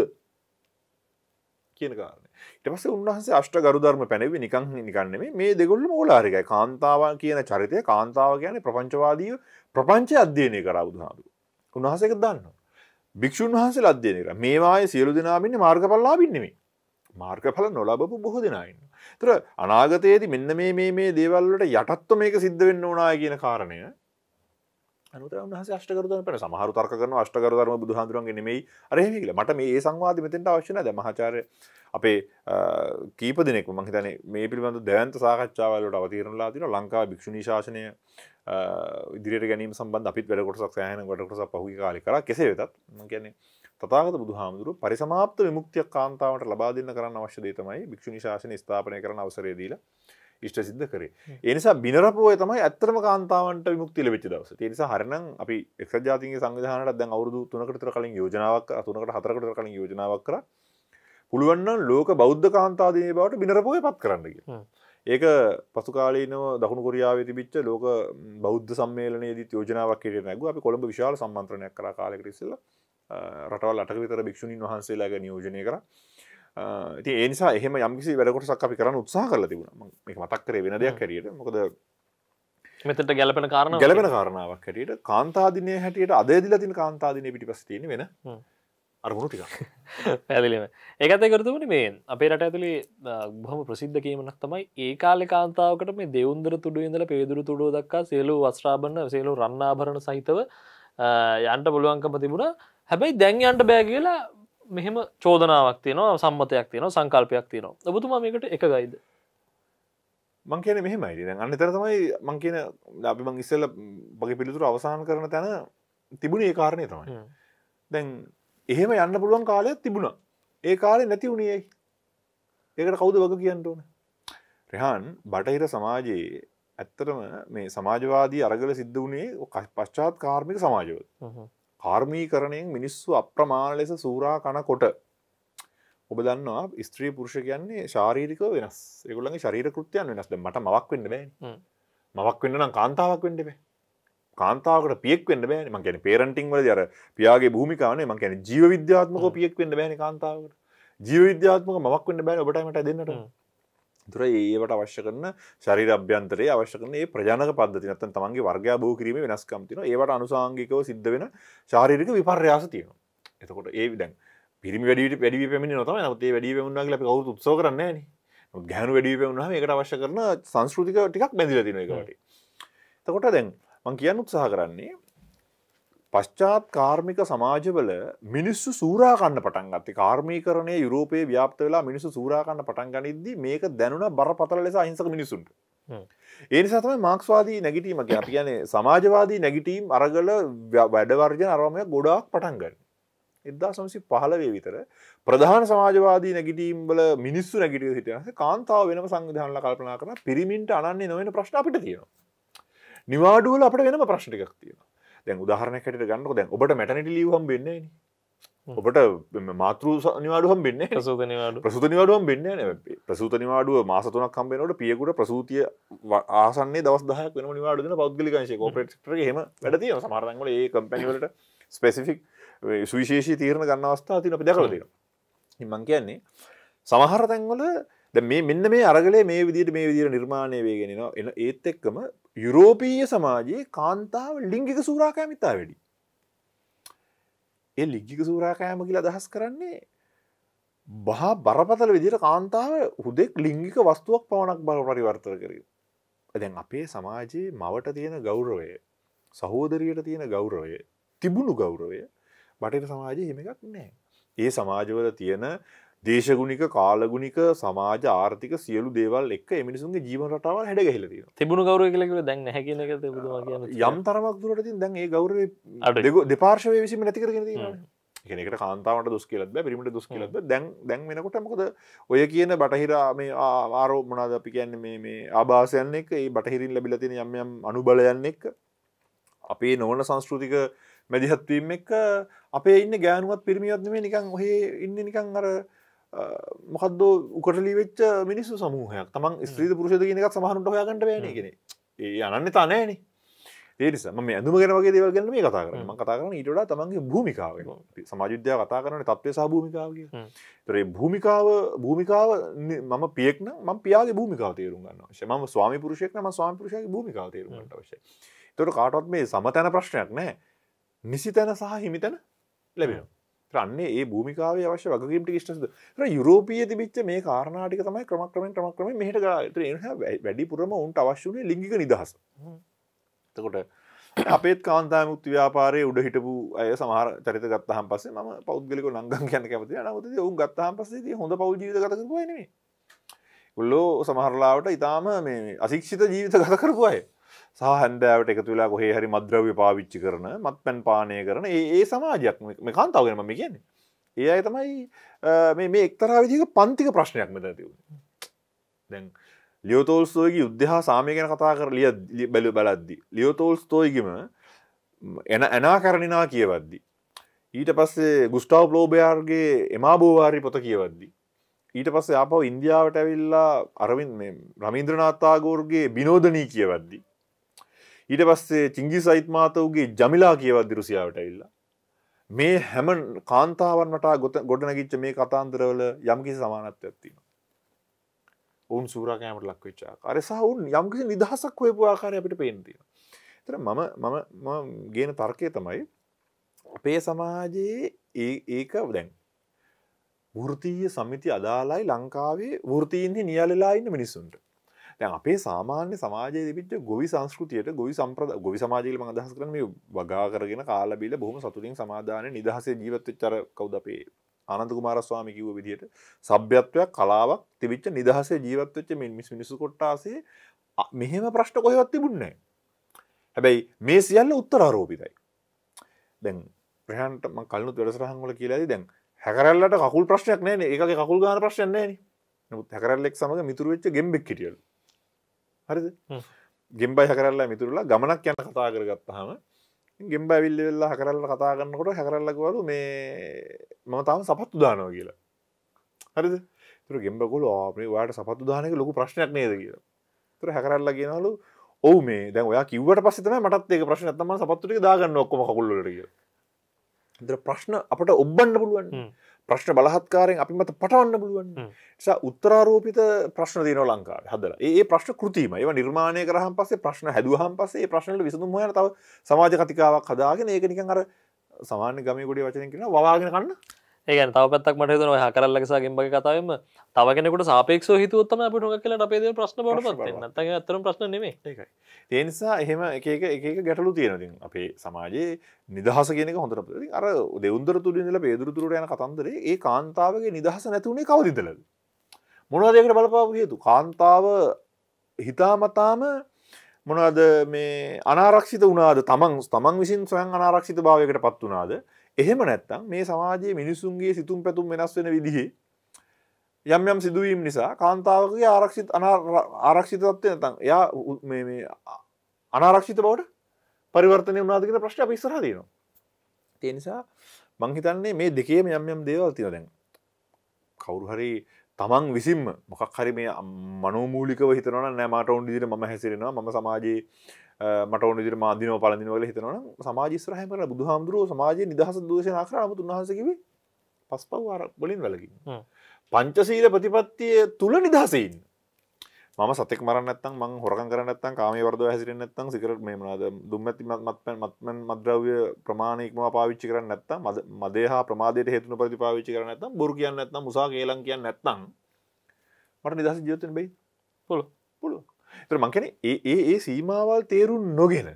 කියන කාරන ඉටපස උන්වහන්සේ අෂ්ට ගරුධර්ම පැනවි නිකං නිකන්නේ මේ දෙගොල්ල මෝලාරිකයි කාන්තාව කියන චරිතය කාන්තාව කියන ප්‍රපංචවාදීය ප්‍රපංචය අධ්‍යයනය කර බුදුහාදු උන්වහසක දන්න භික්‍ෂූන් වහන්සේ අධ්‍යයනක මේවාය සියලු දෙනාමින්න මාර්ග පල්ලා බින්නෙමේ මාර්ගඵල නොලබපු බොහෝ දෙනයින්න. තර අනාගතයේද මෙන්න මේ මේ දේවල්ලට යටත්ව මේක සිද්ධ වෙන්න ඕනා කියන කාරණය අනුතරන්හස අෂ්ටකරදන පට සමහරු තර්ක කරන අෂ්ටකරදරම බුදුහන්දුරන්ගේ නෙමයි අරහෙකිල මට මේ ඒ සංවාධ මෙතෙන්ට අවශ්‍යන ද මහාචාර අපේ කීප දෙනෙකු මහිතන මේ පිළිබඳ දැන්ත සාකච්ඡාවලට අවතීරණලා තින ලංකා භික්ෂුණි ශාසනය ඉදිරියට ගැනීම සම්බන්ධ අපිත් වැඩකොටසක් සෑහන ගොටකොස පහු කාලි කර කෙසේ වෙතත් කියන්නේ තතාගත බුදුහාමුදුරු පරිසමාප්ත විමුක්තියක් කාන්තාවට ලබා දෙන්න කරන්න අවශ්‍ය දේ තමයි භික්ෂුණි ශාසනය ස්ථාපනය කරන අවසරය දීලා ඉෂ්ට සිද්ධ කරේ එනිසා බිනරපුය තමයි ඇත්තරම කාන්තාවන්ට විමුක්තිල වෙච්ච දවස නිසා හරනම් අපි එක් ජාතිගේ සංවිධානට දැන් අවුරදු තුනකටතර කලින් යෝජනාවක් අතුනකට හතරකට කලින් යෝජනාවක් කර පුළුවන්න ලෝක බෞද්ධ කාන්තාදනය බවට බිනරපුය පත් කරන්නග ඒක පසුකාලීනව දකුණු කොරියාව තිබිච්ච ලෝක බෞද්ධ සම්මේලනයේ දී යෝජනාවක් කිරීම නැගු අපි කොළඹ විශාල සම්මන්ත්‍රණයක් කරා කාලෙකට ඉස්සෙල්ලා රටවල් අටක විතර භික්ෂුණීන් වහන්සේලාගේ නියෝජනය කරා ති ඒනිසා එහෙම යම්කිසි වැඩකොටසක් අපි කරන්න උත්සා කරල තිබුණ එක මතක්කරේ වෙන දෙයක් හැටියට මොකද මෙතට ගැලපෙන කාරණ ගැලපෙන කාරණාවක් හැටියට කාන්තාදිනය හැටියට අදේදිල තින කාන්තාදිනය පිටි පස්තින වෙන අරමුණු ටික පැදිලිම ඒකත කරතුමට මේ අපේ රට ඇතුළි බොහම ප්‍රසිද්ධ කියීමනක් තමයි ඒ කාලෙ කාන්තාවකට මේ දෙවුන්දර තුඩු ඉඳල පේදුරු තුඩුව දක්කා සේලු වස්්‍රාබන්න සේලු රන්නාභරණ සහිතව යන්ට පුළුවන්කම තිබුණ හැබැයි දැන් අන්ට බෑ කියලා මෙහෙම චෝදනාවක් තියනවා සම්මතයක් තියන සංකල්පයක් තියනවා ඔබතුමා මේකට එක ගයිද මං කියන මෙහෙමයිට අන්න තර තමයි මං කියන අපි මං ඉස්සල්ල බගේ පිළිතුර අවසාන් කරන තැන තිබුණ ඒ කාරණය තමයි දැන් එහෙම යන්න පුළුවන් කාලයක් තිබුණා ඒ කාලෙ නැති වුණේ ඒකට කවුද වග කියන්න ඕන රෙහන් බටහිර සමාජයේ ඇත්තටම මේ සමාජවාදී අරගල සිද්ධ වුණේ පශ්චාත් කාර්මික සමාජවත් කාර්මීකරණයෙන් මිනිස්සු අප්‍රමාණ ලෙස සූරා කනකොට ඔබ දන්නවා ස්ත්‍රී පුරුෂ කියන්නේ ශාරීරික වෙනස් ඒගොල්ලන්ගේ ශරීර කෘත්‍යයන් වෙනස් දැන් මට මවක් වෙන්න බෑනේ මවක් වෙන්න නම් කාන්තාවක් වෙන්න බෑ කාන්තාවකට පියෙක් වෙන්න බෑනේ මං කියන්නේ පේරන්ටින් වලදී අර පියාගේ භූමිකාවනේ මං කියන්නේ ජීව විද්‍යාත්මකව පියෙක් වෙන්න බෑනේ කාන්තාවකට ජීව විද්‍යාත්මකව මවක් වෙන්න බෑනේ ඔබටයි මට දෙන්නට තුර ඒවට අවශ්‍ය කරන ශරි අභ්‍යන්තරය අවශ්‍යකනේ ප්‍රජානක පද්ධති නතන් තමන්ගේ වර්ගයා බෝ කිරීම වෙනස්කම් තින ඒවට අනුසාංගිකව සිද්ධ වෙන ශාරිරික විපර්යාස තියෙනවා එතකොට ඒ දැන් පිරිමි වැඩිට වැඩි පෙමි නොතම නතේ වැඩි වුණනාගේ ලි කවු උත්සෝ කරන්නේ ගැන වැඩි පෙවුණහම එකට අවශ්‍ය කරන සංස්කෘතික ටිකක් බැඳිල තින එකවට තකොට දැන් මං කියන්න උත්සාහ කරන්නේ පශ්චාත් කාර්මික සමාජවල මිනිස්සු සූරාකන්න පටන් ගත්තේ කාර්මීකරණය යුරෝපයේ ව්‍යාප්ත වෙලා මිනිස්සු සූරාකන්න පටන් ගනිද්දී මේක දැනුණ බරපතල ලෙස අහිංසක මිනිසුන්ට. ඒ නිසා තමයි මාක්ස්වාදී නැගිටීම කියන්නේ අපි කියන්නේ සමාජවාදී නැගිටීම් අරගල වැඩ වර්ජන අරමය ගොඩාක් පටන් ගන්නවා. 1915 විතර ප්‍රධාන සමාජවාදී නැගිටීම් වල මිනිස්සු නැගිටිය සිටිනස කාන්තාව වෙනම සංවිධානල කල්පනා කරලා පිරිමින්ට අනන්නේ නොවන ප්‍රශ්න අපිට තියෙනවා. නිවාඩු වල අපිට වෙනම ප්‍රශ්න ටිකක් තියෙනවා. දැන් උදාහරණකට ගන්නක දැන් ඔබට මැටනට ලියවම් බෙන්නේ ඔබට මාතෘ නිවාඩුවම් බෙන්න ප්‍රසුතනිවාඩ ප්‍රසුතනිවාඩුවම් බෙන්න ප්‍රසුතනිවාඩුව මාසතුනක් කම්බෙනට පියකුට ප්‍රසූතිය ආසන්නේ දවස් දහ වෙන නිවාඩුන පෞද්ගලිකංශ කෝපට හෙම වැඩතිය සමාරංගල ඒ කම්පැනිවලට ස්පෙසිෆික් සුවිශේෂී තීරණ ගන්න අවස්ථා තින පිදකරදෙන හිමං කියන්නේ සමහර තැන්වල මේ මෙන්න මේ අරගලේ මේ විදිට මේ විදිර නිර්මාණය වේගෙනවා එන ඒත් එක්කම යුරෝපීය සමාජයේ කාන්තාව ලිංගික සූරාකෑමිතා වැඩි. එ ලිගික සූරාකෑම කියලා දහස් කරන්නේ බහා බරපතල විදිර කාන්තාව හුදෙක් ලිංගික වස්තුවක් පවනක් බල පරිවර්තර කර. ඇදැන් අපේ සමාජයේ මවට තියෙන ගෞරවය සහෝදරයට තියෙන ගෞරවය තිබුණු ගෞරවය බටට සමාජය හෙමකක් නෑ. ඒ සමාජවල තියෙන දේශගුණික කාලගුණික සමාජ ආර්ථික සියලු දේවල් එක් මිනිසුන්ගේ ජීවන රටාව හැඩ ගහිලද තිබුණු ගෞර කලක දැන් හැක යම් තරමක් දුරට දැන් ඒ ගෞර දෙපාර්ශවය විසිම නැතිකරගෙන කෙනෙකට කාන්තාවට දුස් කියලද පිරිමට දුස් කියලද දැන් දැන් වෙනකොට මොකද ඔය කියන බටහිර මේ ආරෝ මොනාද අපි කියන්න මේ ආභාසයන්න එක ඒ බටහිරින් ලැබිලතින යම්යම් අනුබලයන්න එක් අපේ නොවන සංස්කෘතික මැදිහත්වීම එක අපේ ඉන්න ගෑනුවත් පිරිමියත්ම නිකන් ඔහේ ඉන්න නිකං අර මොකද උකටලි වෙච්ච මිනිස්සු සමූහයක් තමන් ස්ත්‍රීද පුරුෂද කියනක සමහරට හොයාගට බෑනගෙන ඒ අනන්න තනෑන ඒනිසම ඇඳුමගෙන වගේ දෙවල් ගැන මේ කතා කරන කතා කරන ඉටඩා තමන්ගේ භූමිකාව සමාජුද්‍යය කතා කරන තත්වය සහ භූමිකාවගේ තරේ භූමිකාව භූමිකාව මම පියෙක්න ම පියාගේ භූමිකාව තේරුම් ගන්න ශම ස්වාමි පුරුෂයෙක්න ම ස්වාමිපුරුෂය භූමිකාව තේරුමට වශය තොට කාටත් මේ සමතැන ප්‍රශ්නයක් නෑ නිසි තැන සහ හිමිතැන ලැබෙනවා රන්නේ ඒ භූමිකාවේ අවශ්‍ය වගේීමට ිෂ්ටද ර යුරෝපිය තිබිච්ච මේ කාරණනාටික තමයි ක්‍රමක්‍රමෙන් ක්‍රමක්‍රම මෙහට ගට වැඩි පුරම උන්ට අවශ්‍යනේ ලිංගික නිදහස තකොට අපේත් කාන්තාමුත් ව්‍යාපාරය උඩ හිටපු අය සමහර චරිත ගත්තහම් පසේ ම පෞද්ගලික නංගම් කියැන කැමති නවත ඔු ගත්තහම් පසේ හොඳ පෞද්ජීත ගතකරන්නේ උල්ලෝ සමහරලාවට ඉතාම මේ අසික්ෂිත ජීවිත ගත කරපු අය සහන්ඩෑවට එක තුලා කොහේ හරි මද්‍රව්‍ය පාවිච්චි කරන මත් පැන් පානය කරන ඒ සමාජයක් මේ කාන්තාවගෙනම මේ කියන්නේ ඒ අය තමයි මේ එක්තරා විදික පන්තික ප්‍රශ්නයක් මෙද තිව දැන් ලියෝතෝල්ස්තෝයගේ යුද්ධහා සාමය ගැන කතා කර ලිය බැලු බලද්දි ලියෝතෝල්ස්තෝයගම එන ඇනා කරණනා කියවද්දි ඊට පස්සේ ගුස්ටාව් ලෝබයාර්ගේ එමා බෝවාරි පොත කියවද්දි ඊට පස්සේ අපව ඉන්දියාවට ඇවිල්ලා අරවින් රමීන්ද්‍රනාත්තාගෝර්ගේ බිනෝධනී කියවද්දිී ඊට පස්සේ චිංගි සයිත් මාතවගේ ජමිලා කියවත් දිරුසියාවට ඇවිල්ලා මේ හැම කාන්තාවන් වටා ගොඩනගිච්ච මේ කතාන්දරවල යම්කිසි සමානත්වයක් තියෙනවා. ඔවුන් සූරාකෑමට ලක්වෙච්ච ආකාරය සහ ඔවුන් යම්කිසි නිදහසක් හොයපු ආකාරය අපිට පේන තියෙනවා. ඒතර මම මම මම ගේන තර්කය තමයි අපේ සමාජයේ ඒ ඒක දැන් වෘත්තීය සමිති අදාළයි ලංකාවේ වෘත්තීන්හි නියැලලා ඉන්න මිනිස්සුන්ට. දැන් අපේ සාමාන්‍ය සමාජයේ තිබිච්ච ගොවි සංස්කෘතියට ගොවි සම්ප්‍රදාය ගොවි සමාජය කියලා මම අදහස් කරන්නේ මේ වගා කරගෙන කාලා බීලා බොහොම සතුටින් සමාදානයේ නිදහසේ ජීවත් වෙච්ච අර කවුද අපේ ආනන්ද කුමාරස්වාමී කිව්ව විදිහට සભ્યත්වයක් කලාවක් තිබිච්ච නිදහසේ ජීවත් වෙච්ච මේ මිනිස්සු කොට්ටාසේ මෙහෙම ප්‍රශ්න කොහෙවත් තිබුණේ නැහැ. හැබැයි මේ සියල්ල උත්තරාරෝපිතයි. දැන් ප්‍රහන්ට මම කලිනුත් වැඩසටහන් වල කියලා දැන් හැකරැල්ලට කකුල් ප්‍රශ්නයක් නැහැ නේ. ඒකගේ කකුල් ගන්න ප්‍රශ්නයක් නැහැ නේ. නමුත් හැකරැල්ලෙක් සමග මිතුරු වෙච්ච ගෙම්බෙක් හිටියලු. හරිද ගෙම්බයි හකරල්ලා මිතුරලා ගමනක් යන කතා කරගත්තහම ගෙම්බ ඇවිල්ල වෙල්ලා හකරල්ල කතා කරන්නකොට හැකරල්ලකවලු මේ මම තාම සපත්තු දානෝ කියලා හරිද තුර ගෙම්බකොල ආමේ වාට සපත්තු දානක ලොකු ප්‍රශ්නයක් නේද කියලා තුර හැකරල්ලා කියෙනලු ඔවු මේ දැන් ඔයා කිවට පස්සෙතම මටත් ඒක ප්‍රශ්න තම සපත්තුටි දාගන්න ඔක්කොම කකුල්ලට කිය තර ප්‍රශ්න අපට ඔබ්බන්න පුළුවන් ප්‍රශ්න බලහත්කාරෙන් අපි මත පටවන්න පුළුවන් නිසා උත්තරාරෝපිත ප්‍රශ්න දයන ලංකාව හදල ඒ ප්‍රශ්න කෘතිම ඒ නිර්මාණය කරහම් පසේ ප්‍රශ්න හැදුවහම් පසේ ප්‍රශ්නල විසඳුම් හොය තව සමාජ කතිකාවක් හදාගෙන ඒක නිකන් අර සමාන ගමකොඩි වචන කියෙන වවාගෙන කන්න ඒගන තව පත්තක් මට දන හකරල්ලකසා ගෙම්බ කතාවම තව කෙනෙකුට සාපේක්ෂ හිතුවත්තම අපට හොක් කියලට අපේද ප්‍රශ්න බට අතර ප්‍රශ්න නෙමේ ඒනිසා එහෙම එක එක ගැටලු තියෙනතින් අපේ සමාජයේ නිදහස කියෙක හොඳර අර දෙවන්දර තුළින්ල පේදුරතුරට යන කතන්දරේ ඒ කාන්තාවගේ නිදහස නැතිවුණේ කවදිදලද මොනවාදයකට බලපාපු හේතු කාන්තාව හිතාමතාම මොනද මේ අනාරක්ෂිත වනාද තමන් තමන් විසින් සොයන් අනාරක්ෂිත භාවයකට පත් වනාාද එහෙම නැත්තම් මේ සමාජයේ මිනිසුන්ගේ සිතුම් පැතුම් වෙනස් වෙන විදිහේ යම් යම් සිදුවීම් නිසා කාන්තාවගේ ආරක්ෂිත ආරක්ෂිතත්වය නැතන් එයා අනාරක්ෂිත බවට පරිවර්තනය වනාදගෙන ප්‍රශ්ට පිස්සර දයනවා තියනිසා මංහිතන්නේ මේ දෙකේම යම් යම් දේවල් තින දැන් කවුරු හරි තමන් විසින්ම මොකක් හරි මේ මනෝමූලිකව හිතන නෑමට ඔුන් දිර ම හැසිරෙනවා ම සමාජයේ මටවන විදිර මාධ්‍යනව පලඳිනවල හිතනවන සමාජිස්ර හැම කර බුදුහාමුදුරුව සමාජය නිදහස දූෂණ කරමතු උන්හසකිවේ පස් පව්වාර බොලින් වැලකින් පංචසීල ප්‍රතිපත්තිය තුළ නිදහසයින් ම සතෙක් මරන්නත්තන් මං හොරක කරනත්තන් කාමේ වර්ද හැසිරනත්තන් සිකරට මේමනාද දුම්මැතිමත් මත්පැන් මත්මන් මද්‍රව්‍ය ප්‍රමාණයක්ම පාවිච්චි කරන්න නැත්තම් මදේ හා ප්‍රමාදයට හේතුන ප්‍රති පාවිච්චි කරන ඇතම් බොරු කියන්න ඇත්නම් මුසා ගේලන් කියන්න නැත්තං මට නිදහස ජීවතෙන් බයි පුළ පුළුව තර මංකන ඒ ඒ සීමාවල් තේරුම් නොගෙන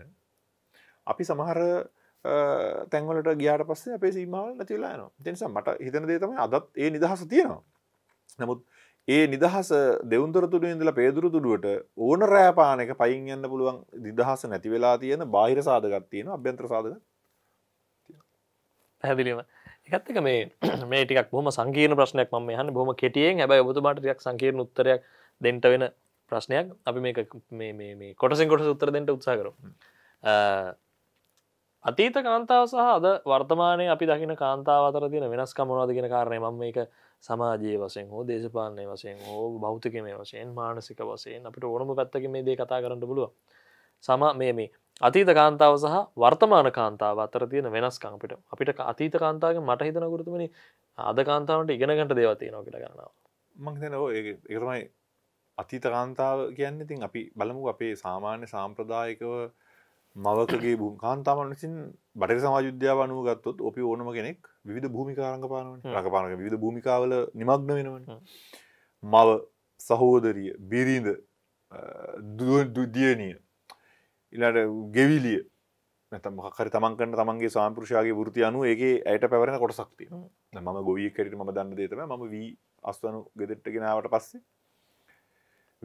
අපි සමහර තැන්වලට ගියාට පස්සේ අපේ සීමාවල් නැතිවෙලා න දෙනිසා මට හිතන දේ තමයි අදත් ඒ නිදහස තියෙනවා නමුත් ඒ නිදහස දෙවන්තර තුළ ඉඳල පේදුරු තුඩුවට ඕන රෑපානක පයින් යන්න පුළුවන් දිදහස නැති වෙලා තියෙන බාහිර සාධගත් තියෙන අභ්‍යන්ත්‍ර සාධක පැහැදිලිව එකත්තක මේ මේටක් බොම සංකීන ප්‍රශ්නයක් ම හන් බොම කෙටියෙන් හැබයි ඔබතුමාටයක් සංකීර්ණ උත්තරයක් දෙන්ට වෙන ප්‍රශ්නයක් අපි මේ කොටසින් කොට සුත්තරදෙන්ට උත්සාකර අතීත කාන්තාව සහ අද වර්තමානය අපි දකින කාන්තාව අතර තියෙන වෙනස් කමනවාද කියෙන කාරණය ම මේක සමාජයේ වසයෙන් හෝ දේශපාලනය වසයෙන් හෝ බෞතික මේ වසයෙන් මානසික වසයෙන් අපිට ඕනම පැත්තක මේ දේ කතා කරන්න පුළුව සම මේ මේ අතීත කාන්තාව සහ වර්තමාන කාන්තාව අතර තියෙන වෙනස්කම් අපිට අපිට අතීත කාන්තාවගේ මට හිතනකුරතුමනි අද කාන්තාවට ඉගෙනගට දේවතිය නොකට කරනවා මං තන ඒකමයි අතීත කාන්තාව කියන්න ඉතින් අපි බලමු අපේ සාමාන්‍ය සාම්ප්‍රදායකව මවකගේ භූ කාන්තාවන් විසින් බටරි සමාජුද්‍යාව අනුව ගත්තොත් අපි ඕනම කෙනෙක් විධ භූමිකාරංග පානවන රඟපානක විධ භූමිකාවල නිමක්න වෙනවන මව සහෝදරිය බිරිඳ දුදියනිය ඉලාට ගෙවිලිය මහකරි තමන්කන්න තමන්ගේ සාම්පෘෂයාගේ ෘති අනු ඒගේ ඇයට පැවරෙන කොටසක්තිය මම ගොවිය කෙරට ම දන්න දේතම ම වී අස්වනු ගෙදෙට්ට ගෙනාවට පස්සේ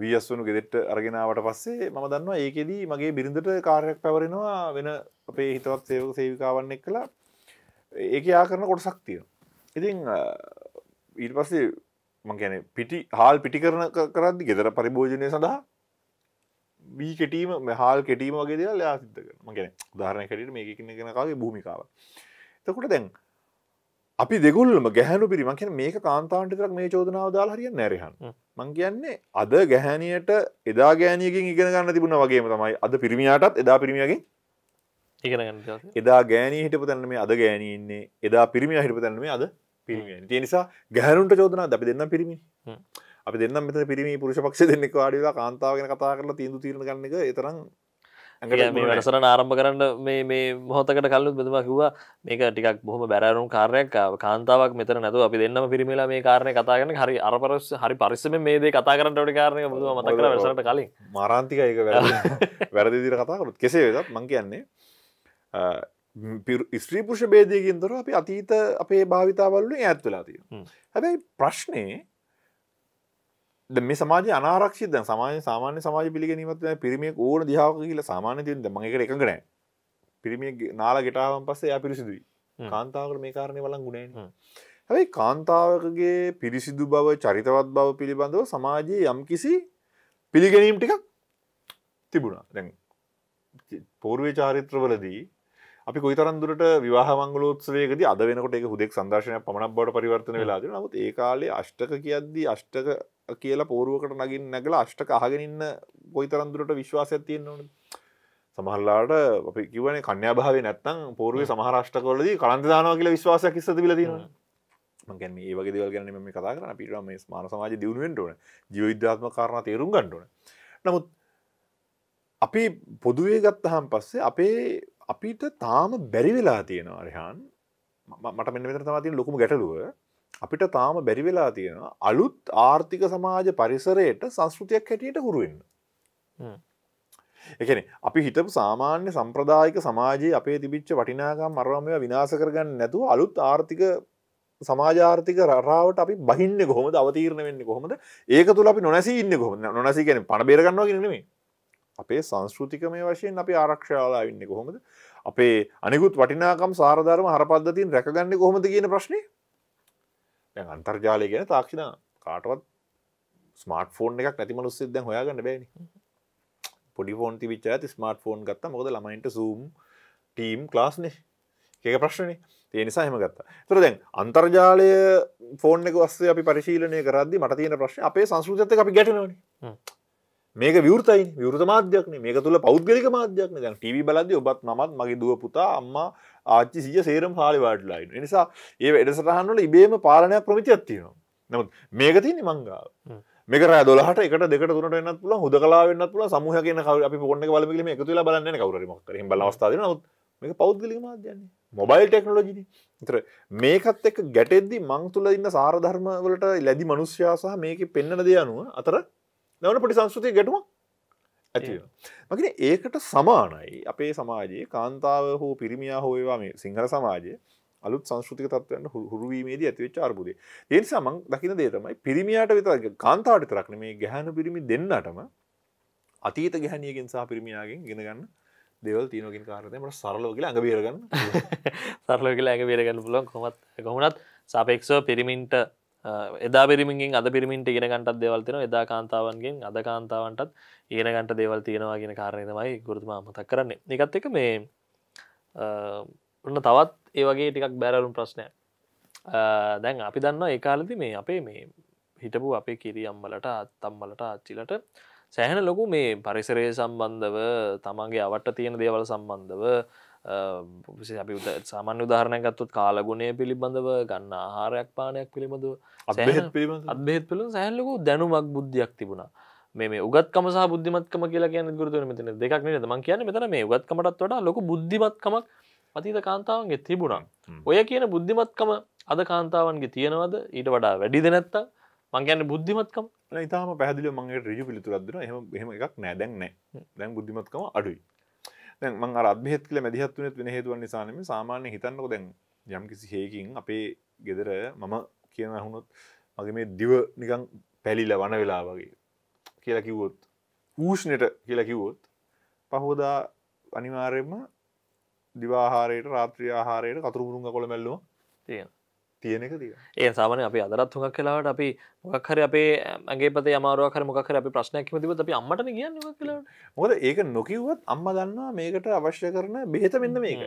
වස්වනු ගෙදෙට්ට අරගෙනාවට පස්සේ ම දන්නවා ඒකෙදී මගේ බිරිඳට කාරයක් පැවරෙනවා වෙන අපේ හිතවත් සේවක සේවිකාවන්න එක් කලා ඒක යා කරන කොට සක්තිය ඉතිං ඊට පස්සේ මගැන පිටි හාල් පිටි කරන කරදදි ගෙදර පරිභෝජනය සඳහා බී කෙටීම හාල් කෙටීම වගේ දේ යා සිත මගැන ධාරණ කෙටීම මේ එකන කෙනකාගේ භූමිකාව තකොට දැන් අපි දෙගුල්ම ගැහැනු පිරිමකෙන මේ කාන්තාන්ටිතරක් මේ චෝදනාව දාලා හරිය නැරහන් මං කියන්නේ අද ගැහැනියට එදා ගෑනියකින් ඉගෙන ගන්න තිබුණ වගේම තමයි අද පිරිමියාටත් එදා පිරිමියගේ එදා ගෑනී හිටපු තැන්න මේ අද ගෑනී ඉන්නේ එදා පිරිමිය හිටපු තැන්න මේ අද පිරිමිය තිනිසා ගැහැනුන්ට චෝදනා අපි දෙන්න පිරිමි අපි දෙන්න මෙත පිරිමි පුරුෂ පක්ෂ දෙන්නෙක් වාඩිලා කාන්තාවගෙන කතා කරලා තීන්දු තීරණ ගන්න එක එතරම් ඇඟට මේ වැඩසරන ආරම්භ කරන්න මේ මොහොතකට කල්ලු බෙදම කිවවා මේක ටිකක් බොහම බැරුම් කාරයක් කාන්තාවක් මෙතර නැතු අපි දෙන්නම පිරිමිලා මේ කාරණය කතාගන්න හරි අරපරස් හරි පරිස්සම මේදේ කතා කරන්නට ට කාරණය බද මතකර වැසට කලින් මරාන්තික ඒක වැරදිදිර කතාකරුත් කෙසේ වෙදත් මං කියන්නේ ස්ත්‍රීපුෂ බේදයකින්තර අපි අතීත අපේ භාවිතාවල්ලු ඇත්වෙලා තිය හැබැයි ප්‍රශ්නය මේ සමාජ අනාරක්ෂිද සමාජ සාමාන්‍ය සමාජ පිළිගැනීමත් පිරිමිය ඕන දිහාාවක කියලා සාමාන්‍ය තියද මඟකට එකඟනෑ පිරිමිය නාලා ගෙටාවන් පස්සේ යා පිරිසිදුයි කාන්තාවකට මේ කාරණය වලන් ගුණේ හැයි කාන්තාවකගේ පිරිසිදු බව චරිතවත් බව පිළිබඳව සමාජයේ යම් කිසි පිළිගැනීම් ටිකක් තිබුණා දැන් පෝර්වේ චාරිත්‍රවලදී අපි කොයිතරන්දුරට විවාහමංගලෝත්සවේකද අද වෙනකොට එක හුදෙක් සදර්ශනය පමණක් බවට පරිවර්තන වෙලාද නමුත් ඒ කාලේ අෂ්ටක කියද්දී අෂ්ටක කියලා පෝරුවකට නගින් නැගල අෂ්ටක අහගෙනන්න ගොයි තරන්දුරට විශ්වාසයක් තියෙන් ඕන සමහල්ලාට අපි කිවන කන්‍යාභාව නැත්තම් පෝරුව සමහරෂ්ටකොලදී කලන්දදානවා කියලා විශ්වාසයක් කිස්සති ලතින ගැන ඒ වගේ දවල් ගැන මේ කතා කරන පිටම මේ මාන සමාජ දියුණුවෙන්ටඕන ජීවිද්‍යාත්ම කාරණ තේරුම් ගණ්ඩුවන නමුත් අපි පොදුවේ ගත්තහම් පස්සේ අපේ අපිට තාම බැරිවෙලා තියෙනවා අරහන් මට මෙන්න මෙතර තමාතින් ලොකුම ගැටලුව අපිට තාම බැරි වෙලා තියෙනවා අලුත් ආර්ථික සමාජ පරිසරයට සංස්කෘතියක් හැටියට හුරුවෙන්න. එකන අපි හිතපු සාමාන්‍ය සම්ප්‍රදායික සමාජයේ අපේ තිබිච්ච වටිනාකම් අරමය විනාස කරගන්න නැතුව අලුත් ආර්ථික සමාජාර්ථික රාවට අපි බහින්න කොහොමද අවතීරණ වෙන්න කොහොමද ඒක තුළ අපි නොනැසී ඉන්න කොහොම නොනැසී කියන පණ බේරගන්නවා කියනෙමේ අපේ සංස්කෘතිකමය වශයෙන් අපි ආරක්ෂාලා ඉන්න කොහොමද අපේ අනිකුත් වටිනාකම් සාරධර්ම හරපද්ධතින් රැකගන්න කොහොමද කියන ප්‍රශ්නේ අන්තර්ජාලය ගැන තාක්ෂණ කාටවත් ස්මර්ට ෆෝන් එකක් නැති මනුස්සෙද දැන් හොයාගන්න බෑනි පොඩි ෆෝන් තිබිච්ච ඇති ස්මර්ට ෆෝන් ගත්ත මොකද ළමයින්ට සූම් ටීම් ක්ලාස්නේ ඒක ප්‍රශ්නේ ඒ නිසා එහෙම ගත්තා. ඒතර දැන් අන්තර්ජාලය ෆෝන් එක ඔස්සේ අපි පරිශීලනය කරද්දී මට තියෙන ප්‍රශ්නේ අපේ සංස්කෘතියත් එක්ක අපි ගැටෙනවනේ. මේක විවෘතයි විවෘත මාධ්‍යයක්න මේක තුළ පෞද්ගලික මාධ්‍යයක්න දැන් ටව බලද ඔබත් මත් මගේ දුව පුතා අම්මා ආච්චි සිය සේරම් හාලිවාඩ්ලයින් නිසා ඒ වැඩසටහන්වල ඉබේම පාලනයක් ප්‍රමිතියක් තියෙනවා නමුත් මේක තියන්නේ මංගාව මේක රෑ දොලහට එකට දෙකට තුනට එන්නත් පුළුවන් හුදකලා වෙන්නත් පුළුවන් සමූහය කියන කවුරු අපි පොන්න එක බලමිලම එකතු වෙලා බලන්නේ කවුරු හරි මොකක් කරේ බලන අවස්ථාව දෙනවා නමුත් මේක පෞද්ගලික මාධ්‍යයන්නේ මොබයිල් ටෙක්නොලොජිනේ තර මේකත් එක්ක ගැටෙද්දි මං තුළ ඉන්න සාරධර්ම වලට ලැදි මනුෂ්‍යයා සහ මේක පෙන්නන දෙය අනුව අතර නවන පොඩි සංස්කෘතිය ගැටුම ඇති මකින ඒකට සමානයි අපේ සමාජයේ කාන්තාව හෝ පිරිමියා හෝයවා මේ සිංහල සමාජය අලුත් සංස්කෘතික තත්වයන්න හුරුවීමේද ඇතිවෙච් අර්බුදේ ඒ සමන් දකින දේතමයි පිරිමියට විතර කාන්තාවට තරක්න මේ ගැහැනු පිරිමි දෙන්නටම අතීත ගැහැනියකින් සහ පිරිමියාගෙන් ගෙනගන්න දෙවල් තියනකින් කාරතමට සරලෝගල ඇඟ බේරගන්න සරලෝගල ඇඟ බේරගන්න පුලන් කොමත් ගොමනත් සාපෙක්ෂෝ පිරිමින්ට එදා පිරිමින්ගින් අද පිරිමින්ට ඉගෙන ගටත් දෙවල්තින එදා කාන්තාවන්ගෙන් අද කාන්තාවන්ටත් ඒන ගන්ට දෙවල් තියෙනවා කියෙන කාරණයතමයි ගුරුතුමා මතක් කරන්න එකත් එක මේ ඔන්න තවත් ඒ වගේ ටිකක් බැරලුම් ප්‍රශ්නය දැන් අපි දන්න ඒකාලදි මේ අපේ මේ හිටපු අපේ කිරි අම්මලට අත්තම්මලට අච්චිලට සෑහන ලොකු මේ පරිසරය සම්බන්ධව තමන්ගේ අවට තියෙන දේවල් සම්බන්ධව අපි සාමන් උදාහරණයකත්තුත් කාලගුණය පිළිබඳව ගන්න ආහාරයක් පානයක් පිළිබඳ අත්බෙත් පිළ සෑල්ලකු දැනුමක් බුද්ධයක් තිබුණා මේ උගත්කම සහ බුද්ධිමත්කම කියලා කියන ගුරුතුර මෙතන දෙකක් නද මං කියන මෙතන මේ උගත්කමටත් වඩා ලොක බුද්ධිමත්කමක් අතීත කාන්තාවන්ගේ තිබුණා ඔය කියන බුද්ධිමත්කම අද කාන්තාවන්ගේ තියෙනවද ඊට වඩා වැඩිද නැත්තා මංගේන්න බුද්ධිමත්කම ඉතාම පැදිල මගේ රජු පිළිතුරක්දන එහම එකක් නෑදැන් නෑ දැන් බුද්ධිමත්කම අඩුයි දැන් මං අර අද්භේත් කියලා මැදිහත් වුණෙත් වෙන හේතුවක් නිසා නෙමෙයි සාමාන්‍ය හිතන්නකෝ දැන් යම්කිසි හේකින් අපේ ගෙදර මම කියන අහුනොත් මගේ මේ දිව නිකන් පැලිලා වන වෙලා වගේ කියලා කිව්වොත් ඌෂ්ණයට කියලා කිව්වොත් පහෝදා අනිවාර්යෙන්ම දිවාහාරයට රාත්‍රී ආහාරයට කතුරු මුරුංග කොළමැල්ලුව තියෙනවා තියෙනක ද ඒ සාමන අපි අදරත් හොක් කලාවට අපි මොකක්හර අපේ ඇගේ පත අමාරුවහර මොකක්හර අපි ප්‍රශ්නයක් මතිව අපි අම්මට කියන්න කලාට මොද ඒක නොකිව්වත් අම්ම දන්නවා මේකට අවශ්‍ය කරන බෙහත මෙන්න මේක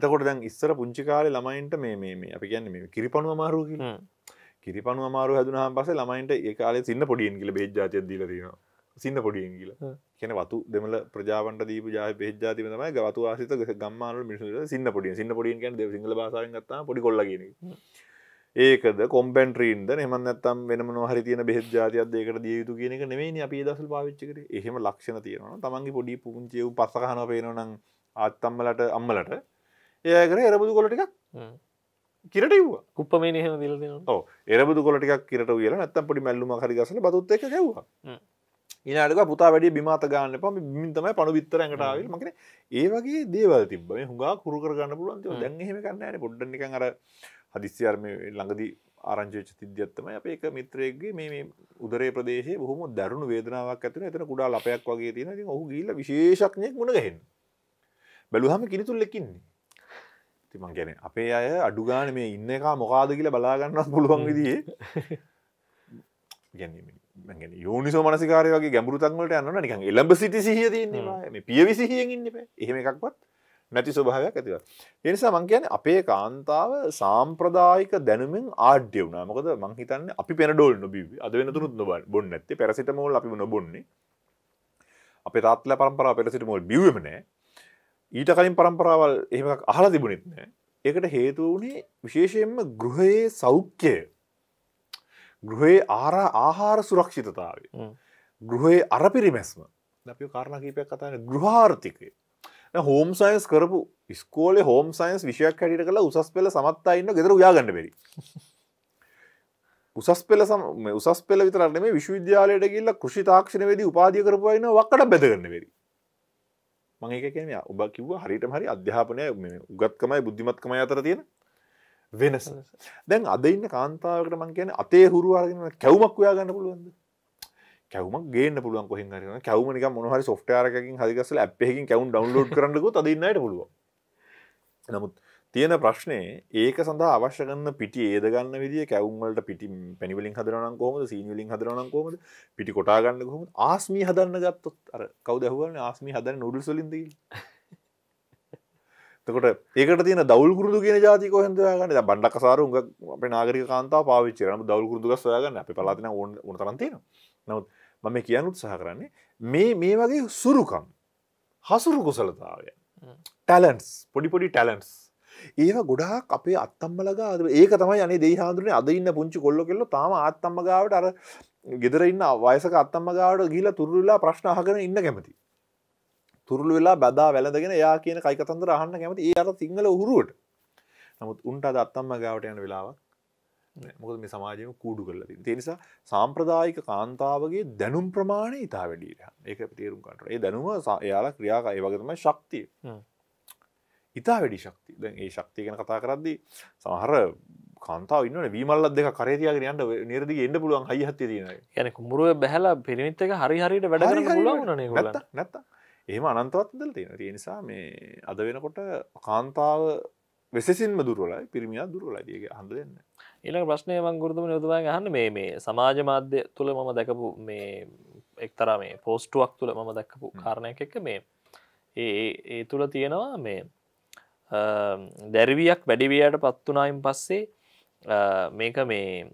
එතකොට දැන් ඉස්සර පුංචිකාල ළමයින්ට මේ මේ අපි කියන්න මේ කිරිපණු අමාරු කියලා කිරිපණු අමාරු හැදුනා පස ළමයින්ට ඒ කාලේ සින්න පොඩියෙන් කියල බේජාතිය දීලදීම සින්න පොඩියෙන් කියලා කියන වතු දෙමල ප්‍රජාවට දීප ජා පෙජාතිම තමයි ගවතු ආසිත ගම්මාන මිනිසු සින්න පොඩිය සින්න පොඩියෙන් කියන සිංහල භාෂාවෙන් ගත්තා පොඩි කොල්ල කියන ඒකද කොම්පෙන්ට්‍රීන්ද එමන් නැත්තම් වෙනම නොහරි තියෙන බෙහෙත් ජාතියක් දෙකට දිය යුතු කියන එක නෙමෙයි අපි දසල් පාවිච්චි කරේ එහෙම ලක්ෂණ තියෙනවා තමන්ගේ පොඩි පුංචිව පස්සකහනවා පේනවා නම් ආත්තම්මලට අම්මලට එයා කරේ එරබුදු කොල ටිකක් කිරට ව්ව කුප්පමේ හම දිල ඕ එරබදු කොලටික් කිරට වියල නැත්තම් පොඩි මැල්ලුම හරි ගසල බතුත් එක ගැව්වා ඉනාටක පුතා වැඩ බිමත ගන්න පම බිමිතමයි පනු විත්තරඇඟටාවල් මකන ඒ වගේ දේවල් තිබ හුඟා කරු කරගන්න පුළුවන් දැන්හෙම කන්නන පොඩ්ඩික අර හදිස්්‍යයාර්ම ළඟදී ආරංචිච තිද්‍යත්තම අපේ එක මිත්‍රයක්ගේ මේ උදරේ ප්‍රදේශ බොහොම දරුණු වේදනාවක් ඇතුන එතන කුඩා ලපයක් වගේ තියෙන ති ඔහු ගීල විශේෂක්ඥයක් මුණගහෙන් බැලුහම කිනිතුල්ලෙකින්නේ තිමන් ගැන අපේ අය අඩුගාන මේ ඉන්න එක මොකාද කියලා බලාගන්නත් පුළුවන් විදිේ ගැනීමට යෝනිසෝ මනසිකාරයගේ ගැඹරුතන්වලට යන්න නික එල්ලඹ සිටි සිහිය තියන්නේ පියවි සිහියෙන් ඉන්න එහෙම එකක්වත් නැති ස්වභාවයක් ඇතිව. එනිසා මං කියන්නේ අපේ කාන්තාව සාම්ප්‍රදායික දැනුමින් ආඩ්‍ය වුණා. මොකද මං හිතන්නේ අපි පෙනඩෝල් නොබීවි. අද වෙනතුරුත් නොබොන්නේ නැත්තේ. පැරසිටමෝල් අපිම නොබොන්නේ. අපේ තාත්තලා පරම්පරාව පැරසිටමෝල් බිව්වෙම නෑ. ඊට කලින් පරම්පරාවල් එහෙම අහලා තිබුණෙත් නෑ. ඒකට හේතුව වුණේ විශේෂයෙන්ම ගෘහයේ සෞඛ්‍යය ගෘහේ ආර ආහාර සුරක්ෂිතතාවේ ගෘහේ අර පිරිමැස්ම අපි කාරණ කීපයක් කතාන ගෘහාර්ථිකය හෝම් සයින්ස් කරපු ස්කෝල හෝම් සයින්ස් විශයක් හැටිට කළ උසස් පෙල සමත් අයින්න ගෙදර යාගන්න බෙරි උසස් පෙල සම උසස් පෙල විතරන්නේ මේ විශ්වවිද්‍යාලයට ගිල්ල කෘෂි තාක්ෂණවේදී උපාධිය කරපු අයින වක්කට බැදගන්න වෙරි මගේ කියන ඔබ කිව්ව හරිට හරි අධ්‍යාපනය උගත්කමයි බුද්ධිමත්කමයි අතර තියෙන වෙනස දැන් අදඉන්න කාන්තාවකට මං කියන අතේ හුරුවාගෙන කැවමක් ඔයා ගන්න පුළුවන්ද කැවමක් ගේන්න පුළුවන් කොහෙන් හරි කැවමනික මොනහරි සොෆ්ට්යාරකින් හදිකසල ඇප්පෙකින් කැවුන් ඩවන්ලෝඩ් කරන්නකො අදන්නට පුළුව නමුත් තියෙන ප්‍රශ්නය ඒක සඳහා අවශ්‍යගන්න පිටි ඒද ගන්න විදිිය කැවුන්වලට පිටි පැනිවලින් හදරනම් කෝමද සීනවලින් හදරනම් කෝමද පිටි කොටාගන්න කොහොම ආස්මී හදන්න ගත්තොත් අර කවදහුවන ආස්මී හදන නුඩල් සොලින්දී තකොට ඒකට තියන දවල්ගුරුදු කියෙන ජාතික හොදයාගන්න බණ්ඩක්සාරු උග අප නාගරික කාන්තා පාවිච්චරන දවල්ගුරුදු සොයාගන්න අපි පලාතින ඕන උනතරන්තියෙන නවත් මම කියන්න උත්සාහ කරන්නේ මේ මේ වගේ සුරුකම් හසුරු කුසලතාවය ටැලන්ස් පොඩිපොඩි ටැලන්ස් ඒව ගොඩාක් අපේ අත්තම්මලගා ඒක තමයි අනේ දේහාදුරනේ අද ඉන්න පුංචි කොල්ල කෙල්ල තම ආත්තම්මගාවට අර ගෙදරඉන්න වයසක අත්තම්මගාවට ගිල තුරල්ලා ප්‍රශ්නාහගෙන ඉන්න කැමති තුරළු වෙලා බදා වැලඳගෙන යා කියන කයිකතන්දර අහන්න කැමති ඒ අර සිංහල උහුරුවට නමුත් උන්ට අද අත්තම්ම ගාවට යන වෙලාවක් මොකද මේ සමාජයම කූඩු කරලා තියෙන. ඒ නිසා සාම්ප්‍රදායික කාන්තාවගේ දැනුම් ප්‍රමාණය ඊට වැඩියි. ඒක තේරුම් ගන්න. ඒ දැනුම එයාලා ක්‍රියාකාරී ඒ වගේ තමයි ශක්තිය. ඉතා වැඩි ශක්තිය. දැන් ඒ ශක්තිය ගැන කතා කරද්දී සමහර කාන්තාව ඉන්නවනේ වීමල්ලක් දෙක කරේ තියාගෙන යන්න නිරදිගේ එන්න පුළුවන් හයිය හත්තිය තියෙනවා. يعني කුඹුරේ බැහැලා පිරිමිත් එක හරි හරියට වැඩ කරන්න පුළුවන් වුණා නේ ඒගොල්ලන්. නැත්තම් නැත්තම්. එහම අනන්තවත්දල තියෙන තිය නිසා මේ අද වෙනකොට කාන්තාව වෙසින්ම දුරලයි පිරිමිය දුරලයිගේ හඳ දෙන්න එල ප්‍රශ්නය මංගුරුතුම යොතුවා ගහන්න මේ මේ සමාජ මාධ්‍ය තුළ මම දැකපු මේ එක්තර මේ පෝස්ටුවක් තුළ මම දැක්කපු කාරණයක් එක මේ ඒ ඒ තුළ තියෙනවා මේ දැරවියක් වැඩිවියට පත්වනායින් පස්සේ මේක මේ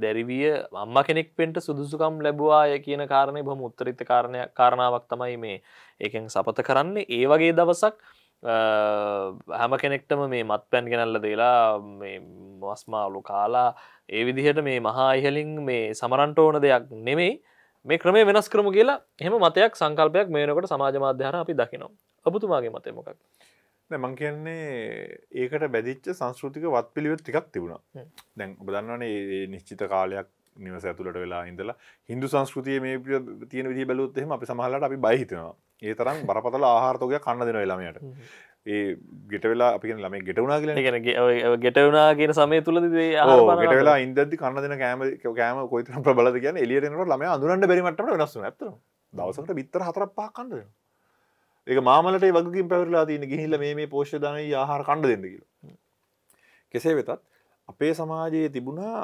දැරිවිය අම්ම කෙනෙක් පෙන්ට සුදුසුකම් ලැබවාය කියන කාරණය බොම උත්තරිත කාරණය කාරණාවක් තමයි මේ ඒකෙන් සපත කරන්නේ ඒ වගේ දවසක් හැම කෙනෙක්ටම මේ මත් පැන් ගෙනල්ල දේලා මස්මාලු කාලා ඒ විදිහට මේ මහා ඉහලින් මේ සමරන්ට ඕන දෙයක් නෙමෙයි මේ ක්‍රමේ වෙනස් කරමු කියලා එහෙම මතයක් සංකල්පයක් මේනකට සමාජ මාධ්‍යහන අපි දකිනවා ඔබතුමාගේ මතයමොකක්. මං කියන්නේ ඒකට බැදිච්ච සංස්කෘතික වත් පිළිවෙත් ටිකක් තිබුණා දැන් ඔබදන්නවනේ නිශ්චිත කාලයක් නිවස ඇතුළට වෙලා ඉඳලා හිදු සංස්කෘතිය මේ පිය තියෙන විදි බැලුත් එහෙම අපි සමහලට අපි බයිහිතනවා ඒ තරම් බරපතල ආහාරතෝකය කන්න දෙන ලාමයට ඒ ගෙට වෙලා අපි ලම ගෙට වුණා කියල ගෙට වුණා කියෙන සමය තුළද ගෙට වෙලා ඉදදි කන්න දෙන කෑම කෑම කොයිතන ප්‍රබල කියන එලියරෙනට ලම අඳුරන්ට බැරිමට වෙනස්සු ඇත දවසට බිත්තර හතරක් පා කන්නදෙනවා එක මාමලට වගකින් පැවරලා තියෙන ගිහිල්ල මේ පෝෂ්ධනය ආහාර කණ්ඩ දෙන්න කියලා. කෙසේ වෙතත් අපේ සමාජයේ තිබුණා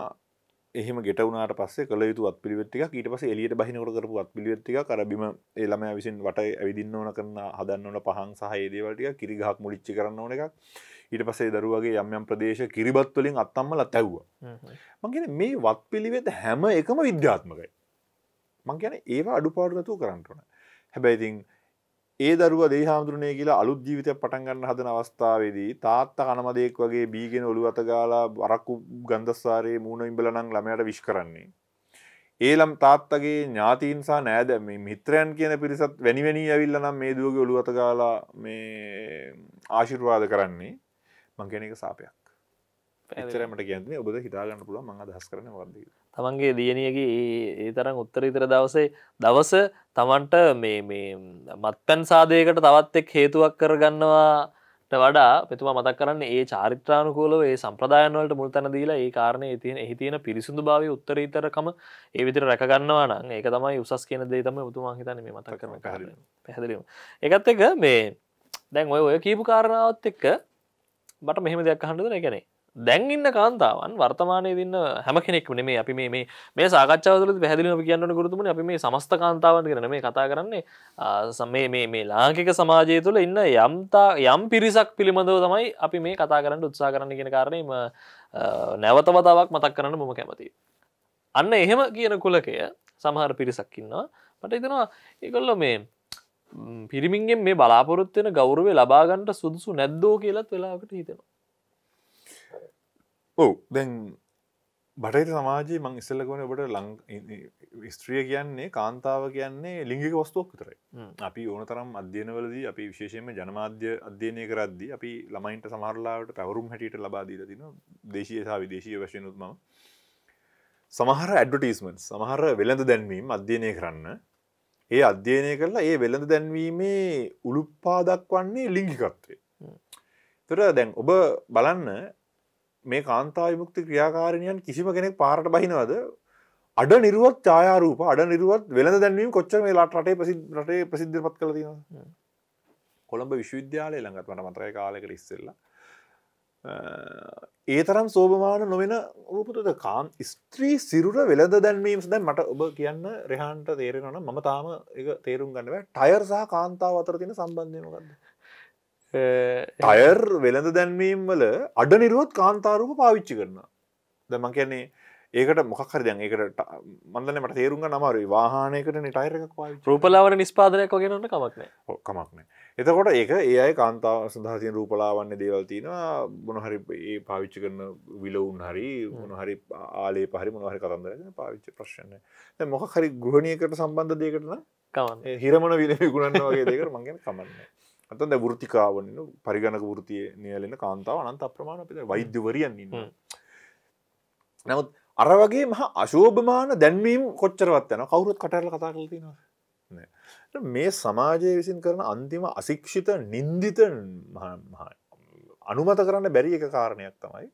එහම ගෙටවුණට පස්සේ කළ යුතු අත් පිළිවෙත්තික ඊට පස එලියට බහිනකොට කරපු අත් පිළිවෙත්තික කරබිම එළම විසින් වට ඇවිදින්න ඕන කරන්න හදන්නවන පහන් සහයේදේවලටික කිරිගහක් මුලිච්චි කරන්න ඕන එකක් ඊට පසේ දරුවගේ යම්යම් ප්‍රදේශ කිරිබත් වලින් අත්තම්මල තැව්වා මංගෙන මේ වත් පිළිවෙත හැම එකම විද්‍යාත්මකයි මං ගැන ඒවා අඩුපාඩුනතු කරන්නටන හැබැයිතින් ඒ දරුව දේ හාමුදුරනේ කියලා අලුත් ජීවිතය පටන්ගන්න හදන අවස්ථාවේදී තාත්ත කනමදයෙක් වගේ බීගෙන ඔළු අතගාලා වරක්කු ගන්දස්සාරයේ මූුණ ඉඹලනං ළමයට විශ් කරන්නේ. ඒලම් තාත්තගේ ඥාතීන්සා නෑද මේ මිත්‍රයන් කියන පිරිසත් වැනිවැනී ඇවිල්ල නම් මේ දුවගේ ඔළු අතගාලා මේ ආශිර්වාද කරන්නේ මංකෙනෙක සාපයක්. ඇතරමට කියන්නේ ඔබද හිතාගන්න පුළුව මං අදහස් කරන වදදී. තමන්ගේ දියනියගේ ඒ තරම් උත්තරීතර දවසේ දවස තමන්ට මේ මත්තැන් සාදයකට තවත් එක් හේතුවක් කරගන්නවා වඩා පෙතුම මතක් කරන්න ඒ චාරිත්‍රානුකූලව ඒ සම්ප්‍රදායන්වලට මුල් තැන දීලා ඒ කාරණය තියන එහි තියෙන පිරිසුඳු භාව උත්තරීතරකම ඒ විතර රැකගන්නවා නම් ඒක තමයි උසස් කියන දේ තම උතුමා හිතන මේ මතක් කරන කාර පැහැදිලීම එකත් එක මේ දැන් ඔය ඔය කීපු කාරණාවත් එක්ක බට මෙහෙම දෙයක් අහන්නුදන එකනේ දැන් ඉන්න කාන්තාවන් වර්තමානය දින්න හැම කෙනෙක් නෙමේ අපි මේ මේ සාකච්ඡාවල පැදිලිම කියන්න ගුරුතුම අපි මේ සමස්ත කාන්තාවන් කරන මේ කතා කරන්නේ සම්මේ මේ ලාංකික සමාජය තුළ ඉන්න යම්තා යම් පිරිසක් පිළිබඳව තමයි අපි මේ කතා කරන්න උත්සා කරන්න කියෙන කාරණීම නැවතවතාවක් මතක් කරන්න මොම කැමති. අන්න එහෙම කියන කුලකය සමහර පිරිසක්කින්නවා පට ඉතනවා ඒකොල්ල මේ පිරිමින්ගෙන් මේ බලාපොරොත්වෙන ගෞරුවේ ලබාගන්ට සුදුසු නැද්දෝ කියලත් වෙලාකට හිතෙනවා. ඔව දැන් බටහිර සමාජයේ මං ඉස්සල්ලකවන ඔබට ලං ස්ත්‍රිය කියන්නේ කාන්තාව කියන්නේ ලිංගික වස්තුවක් විතරයි අපි ඕන තරම් අධ්‍යයනවලදී අපි විශේෂයෙන්ම ජනමාධ්‍ය අධ්‍යයනය කරද්දී අපි ළමයින්ට සමහරලාවට පැවරුම් හැටියට ලබා දීලා තිනවා දේශීය සහ විදේශීය වශයෙන් උත්මම සමහර ඇඩ්වර්ටයිස්මන්ට් සමහර වෙළඳ දැන්වීම් අධ්‍යයනය කරන්න ඒ අධ්‍යයනය කරලා ඒ වෙළඳ දැන්වීමේ උළුප්පා දක්වන්නේ ලිංගිකත්වය තොර දැන් ඔබ බලන්න මේ කාන්තා විමුක්ති ක්‍රියාකාරණයන් කිසිම කෙනෙක් පාරට බහිනවද අඩ නිරුවත් ඡායාරූප අඩ නිරුවත් වෙළඳ දැන්වීම කොච්චර මේ රටේ ප්‍රසිද්ධ රටේ ප්‍රසිද්ධියටපත් කරලා තියෙනවද කොළඹ විශ්වවිද්‍යාලය ළඟත් මට මතකයි කාලයකට ඉස්සෙල්ලා ඒ තරම් සෝභමාන නොවෙන රූපතද කාන් ස්ත්‍රී සිරුර වෙළඳ දැන්වීම දැන් මට ඔබ කියන්න රෙහන්ට තේරෙනවන මම තාම එක තේරුම් ගන්නව ටයර් සහ කාන්තාව අතර තින සම්බන්ධයමගන්න ටයර් වෙළඳ දැන්වීම් වල අඩ නිරුවත් කාන්තාරූප පාවිච්චි කරන දමං කියන්නේ ඒකට මොකක්හර දැන් ඒකට මන්දන මට තේරුම් නමරු වාහනයකට නිටයිරක රූපලාවන නිස්පාදනයක් වගෙනන්න කමක්න කමක්න එතකොට ඒක ඒයි කාන්තාව සඳහසිය රූපලාවන්න දේවල් තියෙනවා මොනහරි ඒ පාවිච්චි කරන විලවුන් හරි මොනහරි ආලේ පහරි මොනහරි කතන්දරගෙන පාවිච්චි ප්‍රශ්න මොක හරි ගෘහණයකට සම්බන්ධ දේකටන හිරමන විල ගුණන්න වගේ දෙකට මංගෙන කමන්නේ ඇතන් වෘතිකාවන පරිගණක වෘතිය නියලෙන කාන්තාව අනන්ත අප්‍රමාණ අපිට වෛද්‍යවරියන් ඉන්න නමුත් අර වගේ මහා අශෝභමාන දැන්වීම් කොච්චරවත් යන කවුරුත් කටරල කතා කලතිනවා මේ සමාජය විසින් කරන අන්තිම අශික්ෂිත නින්දිත අනුමත කරන්න බැරි එක කාරණයක් තමයි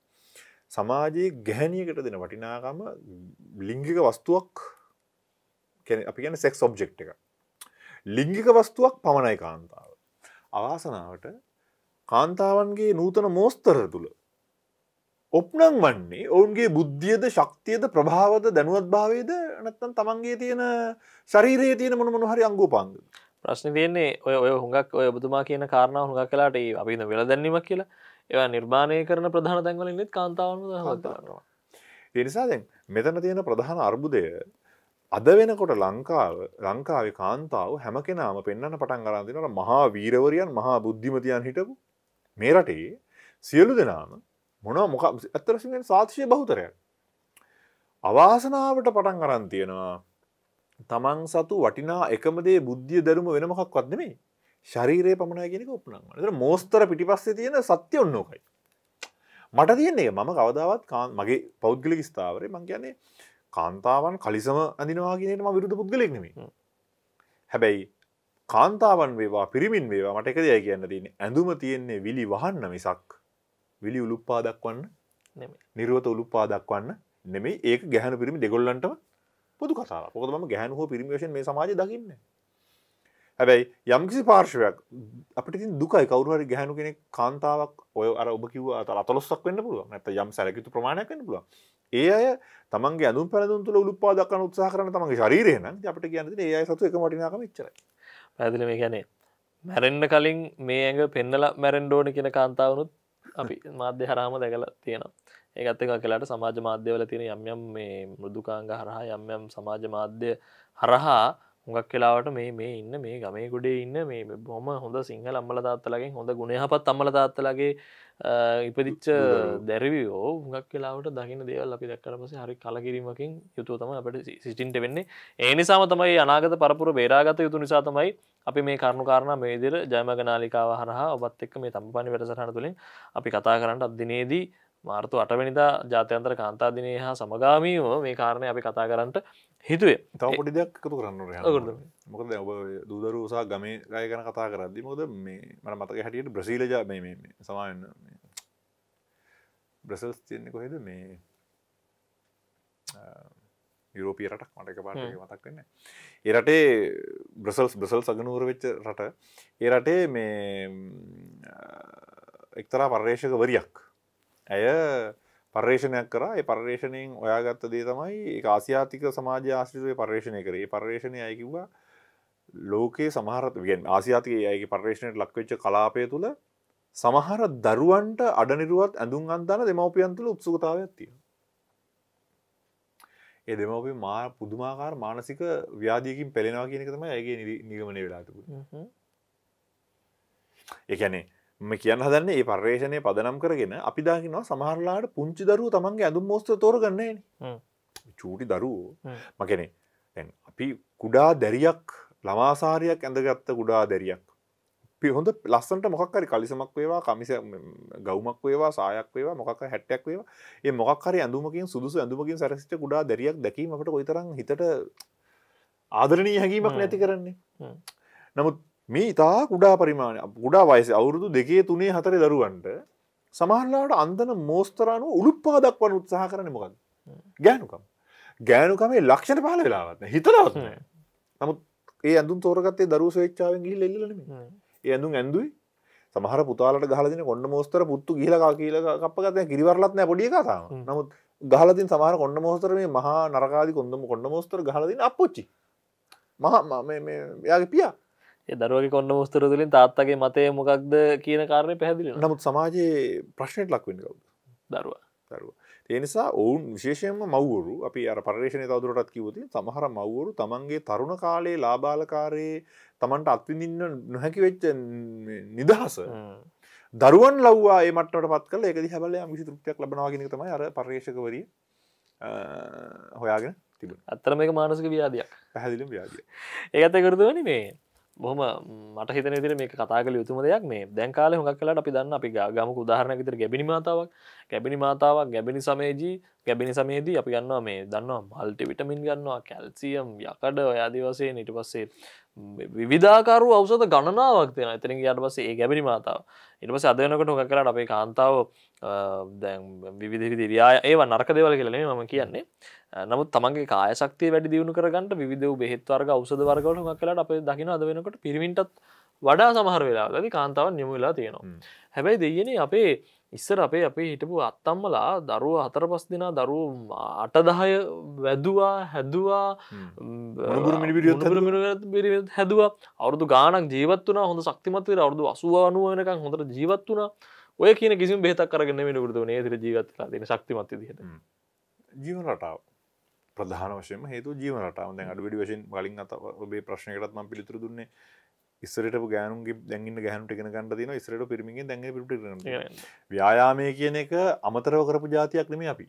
සමාජයේ ගැහැනියකට දෙන වටිනාකම ලිංගික වස්තුවක් අපි ගැන සෙක් ඔබ්ජෙක්් එක ලිංගික වස්තුවක් පමණයි කාන්තාව අවාසනාවට කාන්තාවන්ගේ නූතන මෝස්තර තුළ ඔප්නං වන්නේ ඔවුන්ගේ බුද්ධියද ශක්තියද ප්‍රභාවද දැනුවත් භාවේද නැත්තන් තමන්ගේ තියෙන ශරීරයේ තියෙන මොන මොනහරි අංගෝපාන්ද ප්‍රශ්න තියන්නේ ඔය ඔය හුඟක් ඔය බතුමා කියන කාරණාව හුඟක් කලාට අපින වෙල දැන්නීමක් කියලා ඒවා නිර්මාණය කරන ප්‍රධාන තැන්වලින් නෙත් කාන්තාවන්න හදරවා. එනිසා දැන් මෙතන තියෙන ප්‍රධාන අර්බුදය අද වෙනකොට ලංකාව ලංකාවේ කාන්තාව හැම කෙනාම පෙන්න්න පටන් ගරන්දිනට මහා වීරවරයන් මහා බුද්ධිමතියන් හිටපු මේ රටේ සියලු දෙනාම මොනා මොක ඇත්තරසිෙන් සාතිශය බහුතරය අවාසනාවට පටන් ගරන් තියෙනවා තමන් සතු වටිනා එකමදේ බුද්ධිය දරුම වෙනමකක් වත්නෙමේ ශරීරය පමණයගෙනක උපනන් මෝස්තර පිටිපස්සේ තියෙන සත්‍ය ඔන්නෝකයි මට තියන්නේ මම කවදාවත් මගේ පෞද්ගලි ස්ථාවරය මං කියන්නේ කාන්තාවන් කලිසම අඳනවා කියනම විරුද්ධ පුද්ගලෙක්නෙමේ හැබැයි කාන්තාවන් වේවා පිරිමින් වේවා මට එකදය කියන්න තින ඇඳුම තියෙන්නේ විලි වහන්න මිසක් විලි උළුප්පා දක්වන්න නිරුවත උළුපා දක්වන්න නෙමේ ඒ ගැහන පිරිමි දෙගොල්ලන්ට පොදු කතා පොද ම ගැහන හෝ පිරිමිවශන් මේ සමාජ දකින්න හැබැයි යම්කිසි පාර්ශවයක් අපිති දුකයි කවරුහරි ගැහනු කෙනෙ කාන්තාවක් ඔය අර ඔබ කිව අත අතලොස්සක් වන්න පුළුව ඇත යම් සැලකිතු ප්‍රමාණයක් වන්න පුළුව ඒ අය තමන්ගේ ඇඳුම් පැළඳුම් තුළ උලුප්පා දක්වන උත්සාහ කරන තමන්ගේ ශරීරය නම් අපිට කියන්න තියෙන්නේ ඒ අය සතු එක වටිනාකම එච්චරයි. පැහැදිලි මේ කියන්නේ මැරෙන්න කලින් මේ ඇඟ පෙන්නලා මැරෙන්න ඕන කියන කාන්තාවනුත් අපි මාධ්‍ය හරහාම දැකලා තියෙනවා. ඒකත් එක කියලාට සමාජ මාධ්‍යවල තියෙන යම් යම් මේ මෘදුකාංග හරහා යම් යම් සමාජ මාධ්‍ය හරහා හුඟක් කලාවට මේ මේ ඉන්න මේ ගමේ ගොඩේ ඉන්න මේ බොම හොඳ සිංහල අම්මල තාත්තලගෙන් හොඳ ගුණහපත් අම්මල තාත්තලගේ ඉපදිච්ච දැරවිෝ හුඟක් කලාවට දකින දේවල් අපි දැක්කරපස හරි කලකිරීමකින් යුතුව තම අපට සිටින්ට වෙන්නේ ඒ නිසාම තමයි අනාගත පරපුර බේරාගත යුතු නිසා තමයි අපි මේ කරුණුකාරණ මේදිර ජයමගනාලිකාව හරහා ඔබත් එක්ක මේ තම්පනි වැඩසටහන තුළින් අපි කතා කරන්නට අධදිනේදී මාර්තු අටවැනිදා ජාත්‍යන්තර කාන්තාදිනය හා සමගාමීව මේ කාරණය අපි කතා කරන්නට හිතුවේ තව පොඩි දෙයක් එකතු කරන්න මොකද ඔබ දූදරු උසා ගමේ රය ගැන කතා කරද්දි මොද මේ මට මතක හැටියට බ්‍රසීලජා මේ සමාන්න බ්‍රසල්ස් තියන්නේ කොහෙද මේ යුරෝපිය රටක් මට එක පාට මතක්වෙන්න ඒරටේ බ්‍රසල්ස් බ්‍රසල් සගනුවර වෙච්ච රට ඒරටේ මේ එක්තරා පර්යේෂක වරියක් ඇය පර්ේෂණයක් කර පර්ේෂණයෙන් ඔයාගත්ත දේ තමයි එක ආසියාතික සමාජ ආශිතය පර්ේෂණය කරේ පර්ේෂණය අයකිවා ලෝකයේ සමහරත් වෙන් ආසියාතික යගේ පර්ේෂණයට ලක්වෙච්ච කලාපය තුළ සමහර දරුවන්ට අඩනිරුවත් ඇඳුම් අන්දාන දෙමවපියන්තුල උත්සුකතාවයක් තිය ඒ දෙමවපේ මා පුදුමාකාර මානසික ව්‍යාදීකින් පෙළෙනවා කියනක තම ඇගේ නිගමනය වෙලාටපු එකැනේ ම කියන්න හදන්න ඒ පර්ේෂණය පදනම් කරගෙන අපි දාකිනවා සමහරලාට පුංචි දරුව තමන්ගේ ඇඳුම් මෝස්ත තෝරගන්නේ චූටි දරුවෝ මකනේ තැන් අපි කුඩා දැරියක් ළමාසාරයක් ඇඳගත්ත කුඩා දැරියක් පිහොඳ ලස්සට මොක්කරි කලිසමක් වේවා කමිස ගෞමක් වේවා සායක් වේවා මොකක් හැට්ටක් වේවා ඒ මොක්කර ඇඳුමකින් සුදුසු ඇඳුමකින් සැරසිට කුඩා දැරියක් දැකීමට කොයිතරම් හිතට ආදරණී හැඟීමක් නැති කරන්නේ නමුත් මේ ඉතා කුඩා පරිමාණය ගුඩා වයස අවුරුදු දෙකේ තුනේ හතර දරුවන්ට සමහරලාට අන්දන මෝස්තරානුව උළුප්පා දක්වන උත්සාහ කරන මොකද ගෑනුකම් ගෑනුකමේ ලක්ෂණ පාල වෙලාවත්න හිතලවත්න නමුත් ඒ ඇඳු තෝරගත්තේ දරු සේච්චාවෙන් ගිහිල්ලා එල්ලලනේ. ඒ ඇඳුම් ඇඳුයි. සමහර පුතාලට ගහලා දෙන කොණ්ඩ මෝස්තර පුත්තු ගිහිලා කා කියලා කප්පගත් දැන් කිරිවරලත් නැහැ පොඩි එකා තාම. නමුත් ගහලා දෙන සමහර කොණ්ඩ මෝස්තර මේ මහා නරකාදී කොණ්ඩ කොණ්ඩ මෝස්තර ගහලා දෙන අප්පොච්චි. මහා මේ මේ එයාගේ පියා. දරුවගේ කොන්න මුස්තර තුලින් තාත්තගේ මතය මොකක්ද කියන කාරණය පැහැදිලි නමුත් සමාජයේ ප්‍රශ්නයට ලක්වෙන් කවුද දරුව දරුව ඒනිසා ඔවුන් විශේෂයෙන්ම මවුරු අපි අර පර්ේෂණය තවදුරටත් කිවති සමහර මවුරු තමන්ගේ තරුණ කාලයේ ලාබාලකාරයේ තමන්ට අත්විඳින්න නොහැකි වෙච්ච නිදහස දරුවන් ලව්වා ඒමට පත් කල එකදි හැබල මිසි තෘප්තියක් ලබනවාගෙන තමයි අර පර්ේෂකවරී හොයාගෙන තිබ අත්තර මේක මානසික ව්‍යාදයක් පැහැදිලි ව්‍යාදිය ඒකත කරතුවනි මේ බොහම මට හිතන විදිර මේ කතා කළ යුතුම දෙයක් මේ දැන් කාලේ හොඟක් කලට අපි දන්න අපි ගම උදාහරණ විතර ගැබිනි මතාවක් ගැබිනි මතාවක් ගැබිනි සමේජී ගැබිනි සමේදී අපි ගන්නවා මේ දන්නවා මල්ටි විටමින් ගන්නවා කැල්සියම් යකඩ ඔයාදිවසේ නිට පස්සේ විධාකාරු අවසත ගණනාවක් දෙෙන ඉතිරින් යට පස ඒ ගැබිරි මතාව ඉටපස අදයනකට හොක කරට අපේ කාන්තාව දැන් විවිධ විරයා ඒ නරක දෙවල කියලනේ මම කියන්නේ නමුත් තමන්ගේ කායසක්තිය වැඩි දියුණු කරගන්නට විධව බෙහෙත්වර්ග අවසද වර්ගලට හොක් කලට අප දකින අද වෙනකට පිරිමිටත් වඩා සමහර වෙලාදි කාන්තාව නිමුවෙලා තියෙනවා හැබැයි දෙයනේ අපේ ඉස්සර අපේ අපේ හිටපු අත්තම්මලා දරුව හතර පස් දෙනා දරු අටදහය වැදවා හැදවා හැදවා අවුදු ගානක් ජීවත් වන හොඳ සක්තිමතවර අවුදු අසුවානුවනකක් හොඳට ජීවත් වුණ ඔය කියන කිසි බෙතක් කරගෙන නිකුරතු නේතර ජීවත්ලා දෙන ශක්තිමත්ති දිට ජීවනටාව ප්‍රධාන වශයෙන් හේතු ජීවනටාව දැන් අඩුවඩි වශයෙන් වලින් අත ඔබේ ප්‍රශ්නකටත්ම පිළිතුර දුන්නේ ඉස්සරට ගෑනුගේ දැගන්න ගැනුට එකෙන ගන්න දින ඉස්සරට පිරිමිගෙන් දැඟ පිට ව්‍යයාමය කියන එක අමතරව කරපු ජාතියක් නෙම අපි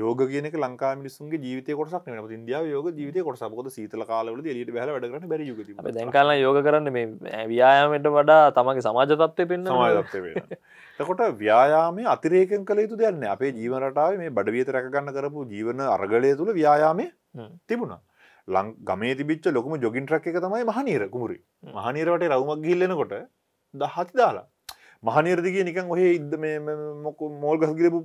යෝග කියන ලංකා මිනිසුන්ගේ ජීවිත කොටක් න ඉන්දියාව යෝග ජීවිත කොටසකොද සීතල කාලවල ලට බැල වැඩගන්න බැර යුග දැකාල යෝග කරන්න මේ ව්‍යයාමයට වඩා තමගේ සමාජතත්වය පෙන්න්න තකොට ව්‍යයාමේ අතිරේකෙන් කළ යුතු දෙයන්න අපේ ජීවනටාව මේ බඩවියත රැකගන්න කරපු ජීවන අර්ගලය තුළ ව්‍යයාමය තිබුණා ලං ගමේ තිබිච් ලොකම ජොගින් ට්‍රක් එක තමයි මහනීර කුමරි මහනීරවට රවමක් ගිල්ලෙනකොට දහති දාලා මහනිරදිග නිකන් ඔහේ ඉද මොක මෝල් ගස්ගිලපු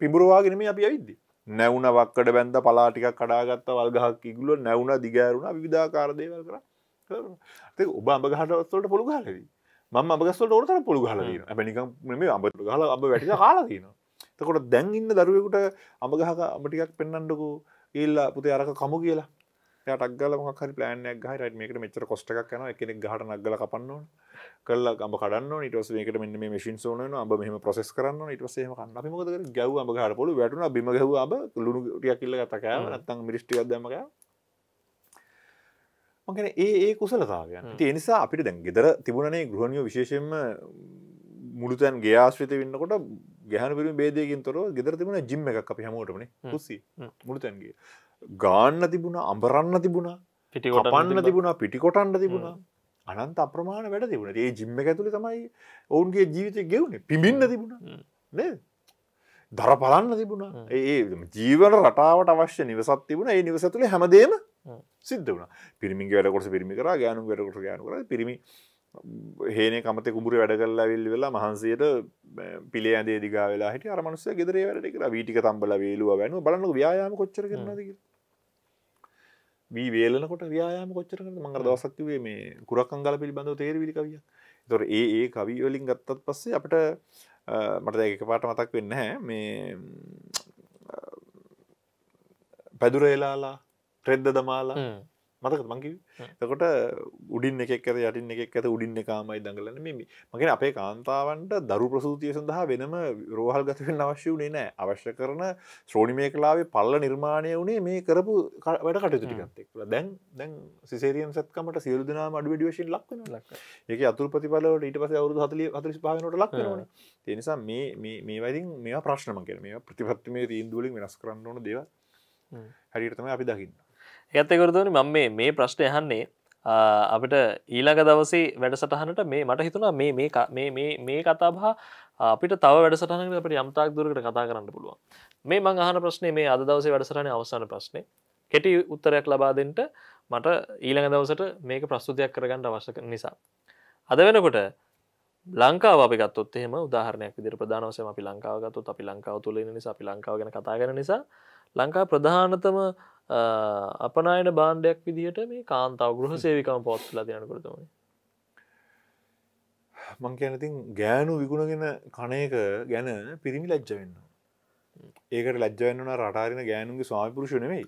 පිබරවාගෙනම අපි අයිද්දි. නැවුණ වක්කට බැන්ද පලාටික කඩාගත්ත වල්ගහක් ඉගුල නැවුණ දිගෑරුණ විධාකාරදයවල් කර තේ ඔබ අඹ ගහටවස්සලට පොළු හලදී මම අබගස්සලට ඕරතර පොළු හලදී ඇබනික මේ අඹට ගහල අඹ වැටික කාලදීන තකොට දැන් ඉන්න දරුවෙකුට අඹගහක අමටිකක් පෙන්න්නඩකු ඉල්ල පුති අරක කමු කියලා යටක්ගල මහරි පලෑනක් හරි මේකට මෙචර කොස්ටක් කන එකනෙක් ගහට නක්ගල කපන්නවන කල්ල අම කඩන්න ඉටස මේකට මෙන්න මේ මිශන් සෝන අබ මෙම ප්‍රසෙස් කරන්න ඉටසේ කන්න මකද ගැව අම හර පොල වැටන බිම ගැව අබ ලුණු ටිය කිල්ල ගතකෑ නත්තන් මිරිෂ්ටික් දමක මකන ඒ ඒ කුසලතාවයන් ඒනිසා අපිට දැන් ගෙදර තිබුණනේ ගෘහණියෝ විශේෂෙන්ම මුළුතැන් ගේආශ්‍රිත වෙන්නකොට ගැහන පිරිම බේදයකින් තොර ගෙදර තිබුණ ජිම්ම එකක් අපි හැමෝටමන කුසි මුළුතැන්ගේ ගාන්න තිබුණ අඹරන්න තිබුණා පිටිකොටන්න තිබුණා පිටිකොටන්න තිබුණා අනන්ත අප්‍රමාණ වැඩ තිබුණට ඒ ජිම්ම ඇතුළි තමයි ඔවුන්ගේ ජීවිතය ගෙවුණේ පිමින්න තිබුණා නේ දර පලන්න තිබුණා ඒ ජීවන රටාවට අවශ්‍ය නිවසත් තිබුණ ඒ නිවස තුළ හැමදේම සිද්ධ වුණ පිරිමි වැඩකොට පිරිමි කර ගෑනු වැඩකොට ගෑනු කර පිරිමි හේන කමත කුඹුර වැඩ කරලා විල් වෙලා මහන්සේට පිළේ ඇදේ දිගා වෙලා හිට අරමනුස්ස ගෙදරේ වැඩට කර වීටික තම්බල වේලුව වෙන බලන්න ව්‍යයාම කොච්චර කරනද වී වේලනකොට ව්‍යයාම කොච්චර කරනද මම අර දවසක් කිව්වේ මේ කුරක්කංගල පිළිබඳව තේරවිලි කවියක් තොර ඒ ඒ කවි වලින් ගත්තත් පස්සේ අපට මට දැක පාට මතක් වෙන්න හැ මේ පැදුර එලාලා ට්‍රෙද්ද දමාලා මතක මංකිව තකොට උඩින් එකක්කර යටින් එකක් ඇත උඩින් එකකාමයි දඟලන මෙමි මගෙන අපේ කාන්තාවන්ට දරු ප්‍රසූතිය සඳහා වෙනම රෝහල් ගතවෙන් අවශ්‍ය වනේ නෑ අවශ්‍ය කරන ශ්‍රෝණිමය කලාවේ පල්ල නිර්මාණය වනේ මේ කරපු වැඩ කටයුතුටිගත්තෙක් දැන් දැන් සිසේරියන් සත්කමට සියරුදනා අඩු ඩිවශෙන් ලක්වන ලක් ඒක අතුර ප්‍රතිපලවට ඊට පස අවුදු හතලිය අතරිස් පානට ලක්වන තිනිසා මේ මේ වයිතින් මේ ප්‍රශ්නම කර මේ ප්‍රතිපත්තිමේ තීන්දුවලින් වෙනස් කරන්න ඕන දේව හරියටතම අපි දකින්න ඇත්තකරතුනි මම මේ ප්‍රශ්නය යහන්නේ අපිට ඊළඟ දවසේ වැඩසටහනට මේ මට හිතුනා මේ මේ කතාබා අපිට තව වැඩසටහනකට අපට යම්තාක් දුරකට කතා කරන්න පුළුවන් මේ මං අහන ප්‍රශ්නේ මේ අද දවසේ වැඩසටහනේ අවසාන ප්‍රශ්නේ කෙටි උත්තරයක් ලබා දෙන්න මට ඊළඟ දවසට මේක ප්‍රස්තුතියක් කරගන්න අවශ්‍ය නිසා අද වෙනකොට ලංකාව අපිගත්තොත් එහෙම උදාහරණයක් විදිහට ප්‍රධාන වශයෙන් අපි ලංකාව ගත්තොත් අපි ලංකාව තුළ ඉන්න නිසා අපි ලංකාව ගැන කතා කරන නිසා ලංකා ප්‍රධානතම අපනයට බාණ්ඩයක් විදිහට මේ කාන්තාව ගෘහ සේවිකම පොත්ලා තියන කරතමයි මං කියනතින් ගෑනු විගුණගෙන කණයක ගැන පිරිමි ලැජ්ජ වෙන්න ඒකට ලැජ්ජවෙන්න්නන රටාරන ගෑනුන්ගේ ස්වාමිපුරුෂ නෙවෙයි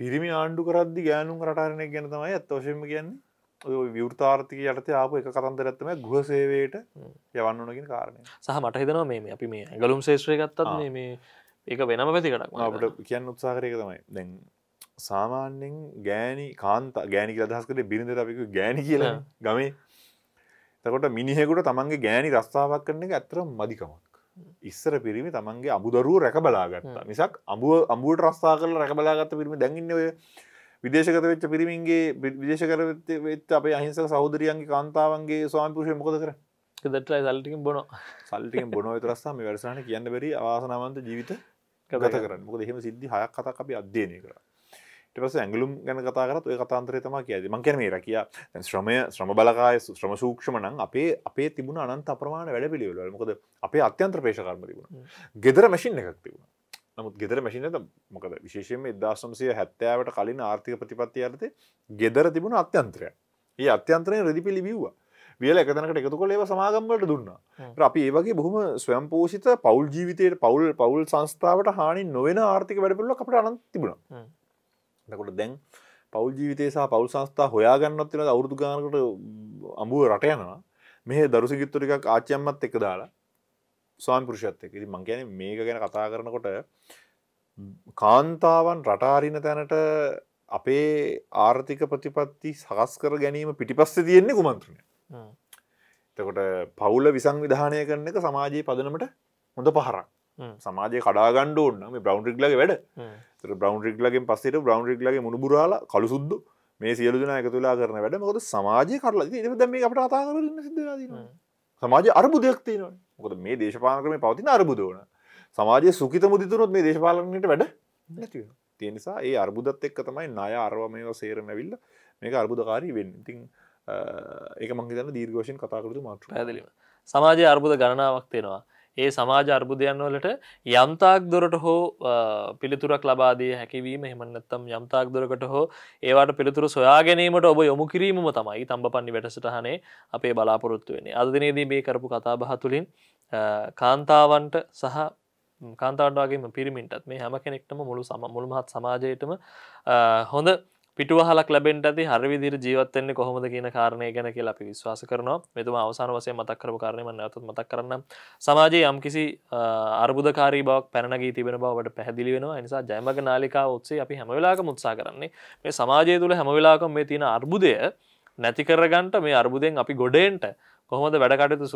පිරිමි ආණ්ඩු කරද්දි ගෑනුම් රටාරණය ගැන තමයි අත්තවශයම කියන්නේ ඔය විවෘතාර්ථක යටත ආපු එක කතන්ද ඇත්තම ගෘහ සේවයට යවන්න ඕනකින් කාරණය සහ මට හිතනවා මේ අපි මේ ඇගලුම් ශේෂ්‍රය ගත්තත් මේ ඒක වෙනම පැතිකටක් අපට කියන්න උත්සාහරයක තමයි දැන් සාමාන්‍යෙන් ගෑනි කාන්ත ගෑනි අදහස් කරේ බිරිඳ අපික ගෑනි කියලා ගමේ තකොට මිනිහෙකුට තමන්ගේ ගෑනි රස්ථාවක් කරන එක ඇතර මදිකමක් ඉස්සර පිරිමි තමන්ගේ අමුදරුව රැක බලාගත්තා මිසක් අඹුව අඹුවට රස්ථා කරල රැක බලාගත්ත පිරිමි දැඟන්නව විදේශකත වෙච්ච පිරිමින්ගේ විදේශකර වෙත් අපේ අහිංසක සහෝදරියන්ගේ කාන්තාවන්ගේ ස්වාමිපුරුෂය මොකද කර දටයි සල්ටිකින් බොන සල්ටිකින් බොනෝ විතරස්සම වැඩසාන කියන්න බැරි ආසනාවන්ත ජීවිත ගත කරන්න මොක එහෙම සිද්ධි හයක් කතා අපි අධ්‍යයනය කර ටපස ඇගලුම් ගැන කතාරත් ඔය කතාන්තරය තම කියද මංකැන මේ රැකයා ශ්‍රමය ශ්‍රම බලකාය ශ්‍රම සූක්ෂමනං අපේ අපේ තිබුණ අනන් අප්‍රමාණ වැඩ පිළිවෙල මොකද අපේ අත්‍යන්ත්‍ර පේෂකර්ම තිබුණ ගෙදර මැසිින් එකක් තිබුණ නමුත් ගෙදර මැසිනද මොකද විශේෂයෙන් එදදාසම්සය හැත්තෑවට කලින් ආර්ථික ප්‍රතිපත්ති අර්ථය ගෙදර තිබුණ අත්‍යන්ත්‍රය ඒ අත්‍යන්ත්‍රය රදිපිලි බිව්වා වියල එකතනකට එකතු කොල ඒව සමාගම්වලට දුන්නා අපි ඒවගේ බොහම ස්වයම්පෝෂිත පවල් ජීවිතයට පවුල් පවුල් සංස්ථාවට හානි නොවෙන ආර්ථික වැඩපුල්ල අපට අනන් තිබුණා දකොට දැන් පවල් ජීවිතේ සහ පවල් සංස්ථා හොයාගන්නත් වෙන අවුරදු ගානකට අඹුව රට යනවා මේ දරුසිගිත්තු ටිකක් ආච්චම්මත් එක දාලා ස්වාන් පුරුෂත් එක ඉතින් මං කියන්නේ මේක ගැන කතා කරනකොට කාන්තාවන් රටාරින තැනට අපේ ආර්ථික ප්‍රතිපත්ති සකස් කර ගැනීම පිටිපස්සේ තියෙන්නේ කුමන්ත්‍රණය තකොට පවුල විසං විධානය කරන එක සමාජයේ පදනමට හොඳ පහරක් සමාජය කඩාගණ්ඩ ඕන්න මේ බ්‍රවන්්‍රික්ලගේ වැඩ තර බ්‍රවන්්‍රික්ලගෙන් පස්සේට බ්‍රවන්්‍රික්ලගේ මුණුබුරාල කළුසුද්දු මේ සියලුන එක තුලා කරන වැඩ මොකද සමාජය කරලා ද මේ අපට අතා කරන්න සිදන සමාජ අරබුදයක් තියන මොකද මේ දේශපාන කරම පවතින අරබුදෝන සමාජය සුකිත මුදිතුරොත් මේ දේශපාලනයට වැඩ නැතිව තියනිසා ඒ අර්බුදත් එක්ක තමයි නාය අරවා මේවා සේරමැවිල්ල මේක අර්බුදකාරී වෙන්න ඉතින් ඒක මංගේතන දීර්ඝෝෂයෙන් කතාකරතු මාටු පැදලීම සමාජය අර්බුද ගණනාවක් තියෙනවා ඒ සමාජ අර්බුදයන් වලට යම්තාක් දොරට හෝ පිළිතුරක් ලබාදය හැකිවීම හෙමනත්තම් යම්තාක් දොරකට හෝ ඒවට පිළිතුර සොයාගැනීමට ඔබ යොමු කිරීමම තමයි තම්බ පන්නි වැටසටහනේ අපේ බලාපොරොත්තු වෙන්නේ අදනේදී මේ කරපු කතාබහ තුළින් කාන්තාවන්ට සහ කාන්තාවන්ටවාගේම පිරිමින්ටත් මේ හැම කෙනෙක්ටම මුළු සම මුළුමහත් සමාජයටම හොඳ පිටුවහලක් ලැබෙන්ට ඇති හරි විදිර ජීවත්වෙන්නේ කොහොමද කියන කාරණය ගැන කියලා අපි විශ්වාස කරනවා මෙතුම අවසාන වසය මතක්කරපු කාරණය මනයවතත් මතක් කරන්න සමාජයේ යම් කිසි අර්බුදකාරී බවක් පැනගී තිබෙන බවට පැහදිලි වෙනවා නිසා ජයමග නාලිකා ඔත්සේ අපි හැමවෙලාක මුත්සා කරන්නේ මේ සමාජය තුළ හැමවෙලාකම් මේ තියෙන අර්බුදය නැති කරගන්ට මේ අර්බුදයෙන් අපි ගොඩෙන්ට කොහොමද වැඩකටයුතු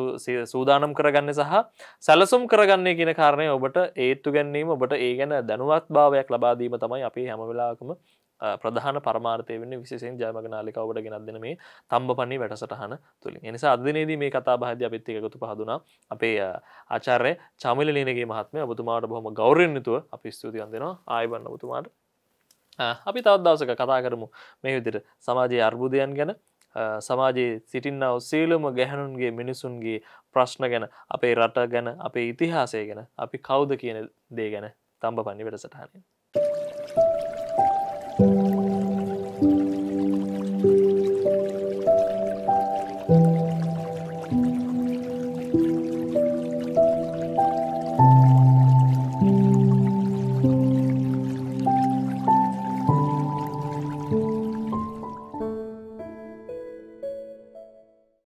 සූදානම් කරගන්න සහ සැලසුම් කරගන්නේ කියන කාරණය ඔබට ඒත්තු ගැන්නීම ඔබට ඒ ගැන දැනුවත් භාවයක් ලබාදීම තමයි අපි හැමවෙලාකම ප්‍රධාන පරමාර්තය වන්නේ විශෂෙන් ජයමගනාලික ඔබට ගෙනක්දන මේ තම්බ පන්නේ වැටසටහන තුළින් එනිසා අදනේද මේ කතා බහද අපිත්ති එකකතු පහදුනා අපේ ආචාරය චමිලනගේ මහත්ම ඔබතුමාට බොහම ගෞරෙන්න්නතුව අපි ස්තුතියන්දෙනවා ආයබන්න ඔබතුමාට අපි තවදවසක කතා කරමු මේ විදිර සමාජයේ අර්බුදයන් ගැන සමාජයේ සිටින්නාව සීලුම ගැහැනුන්ගේ මිනිසුන්ගේ ප්‍රශ්න ගැන අපේ රට ගැන අපේ ඉතිහාසය ගැන අපි කෞුද කියන දේ ගැන තම්බ පන්නි වැඩසටහනින්.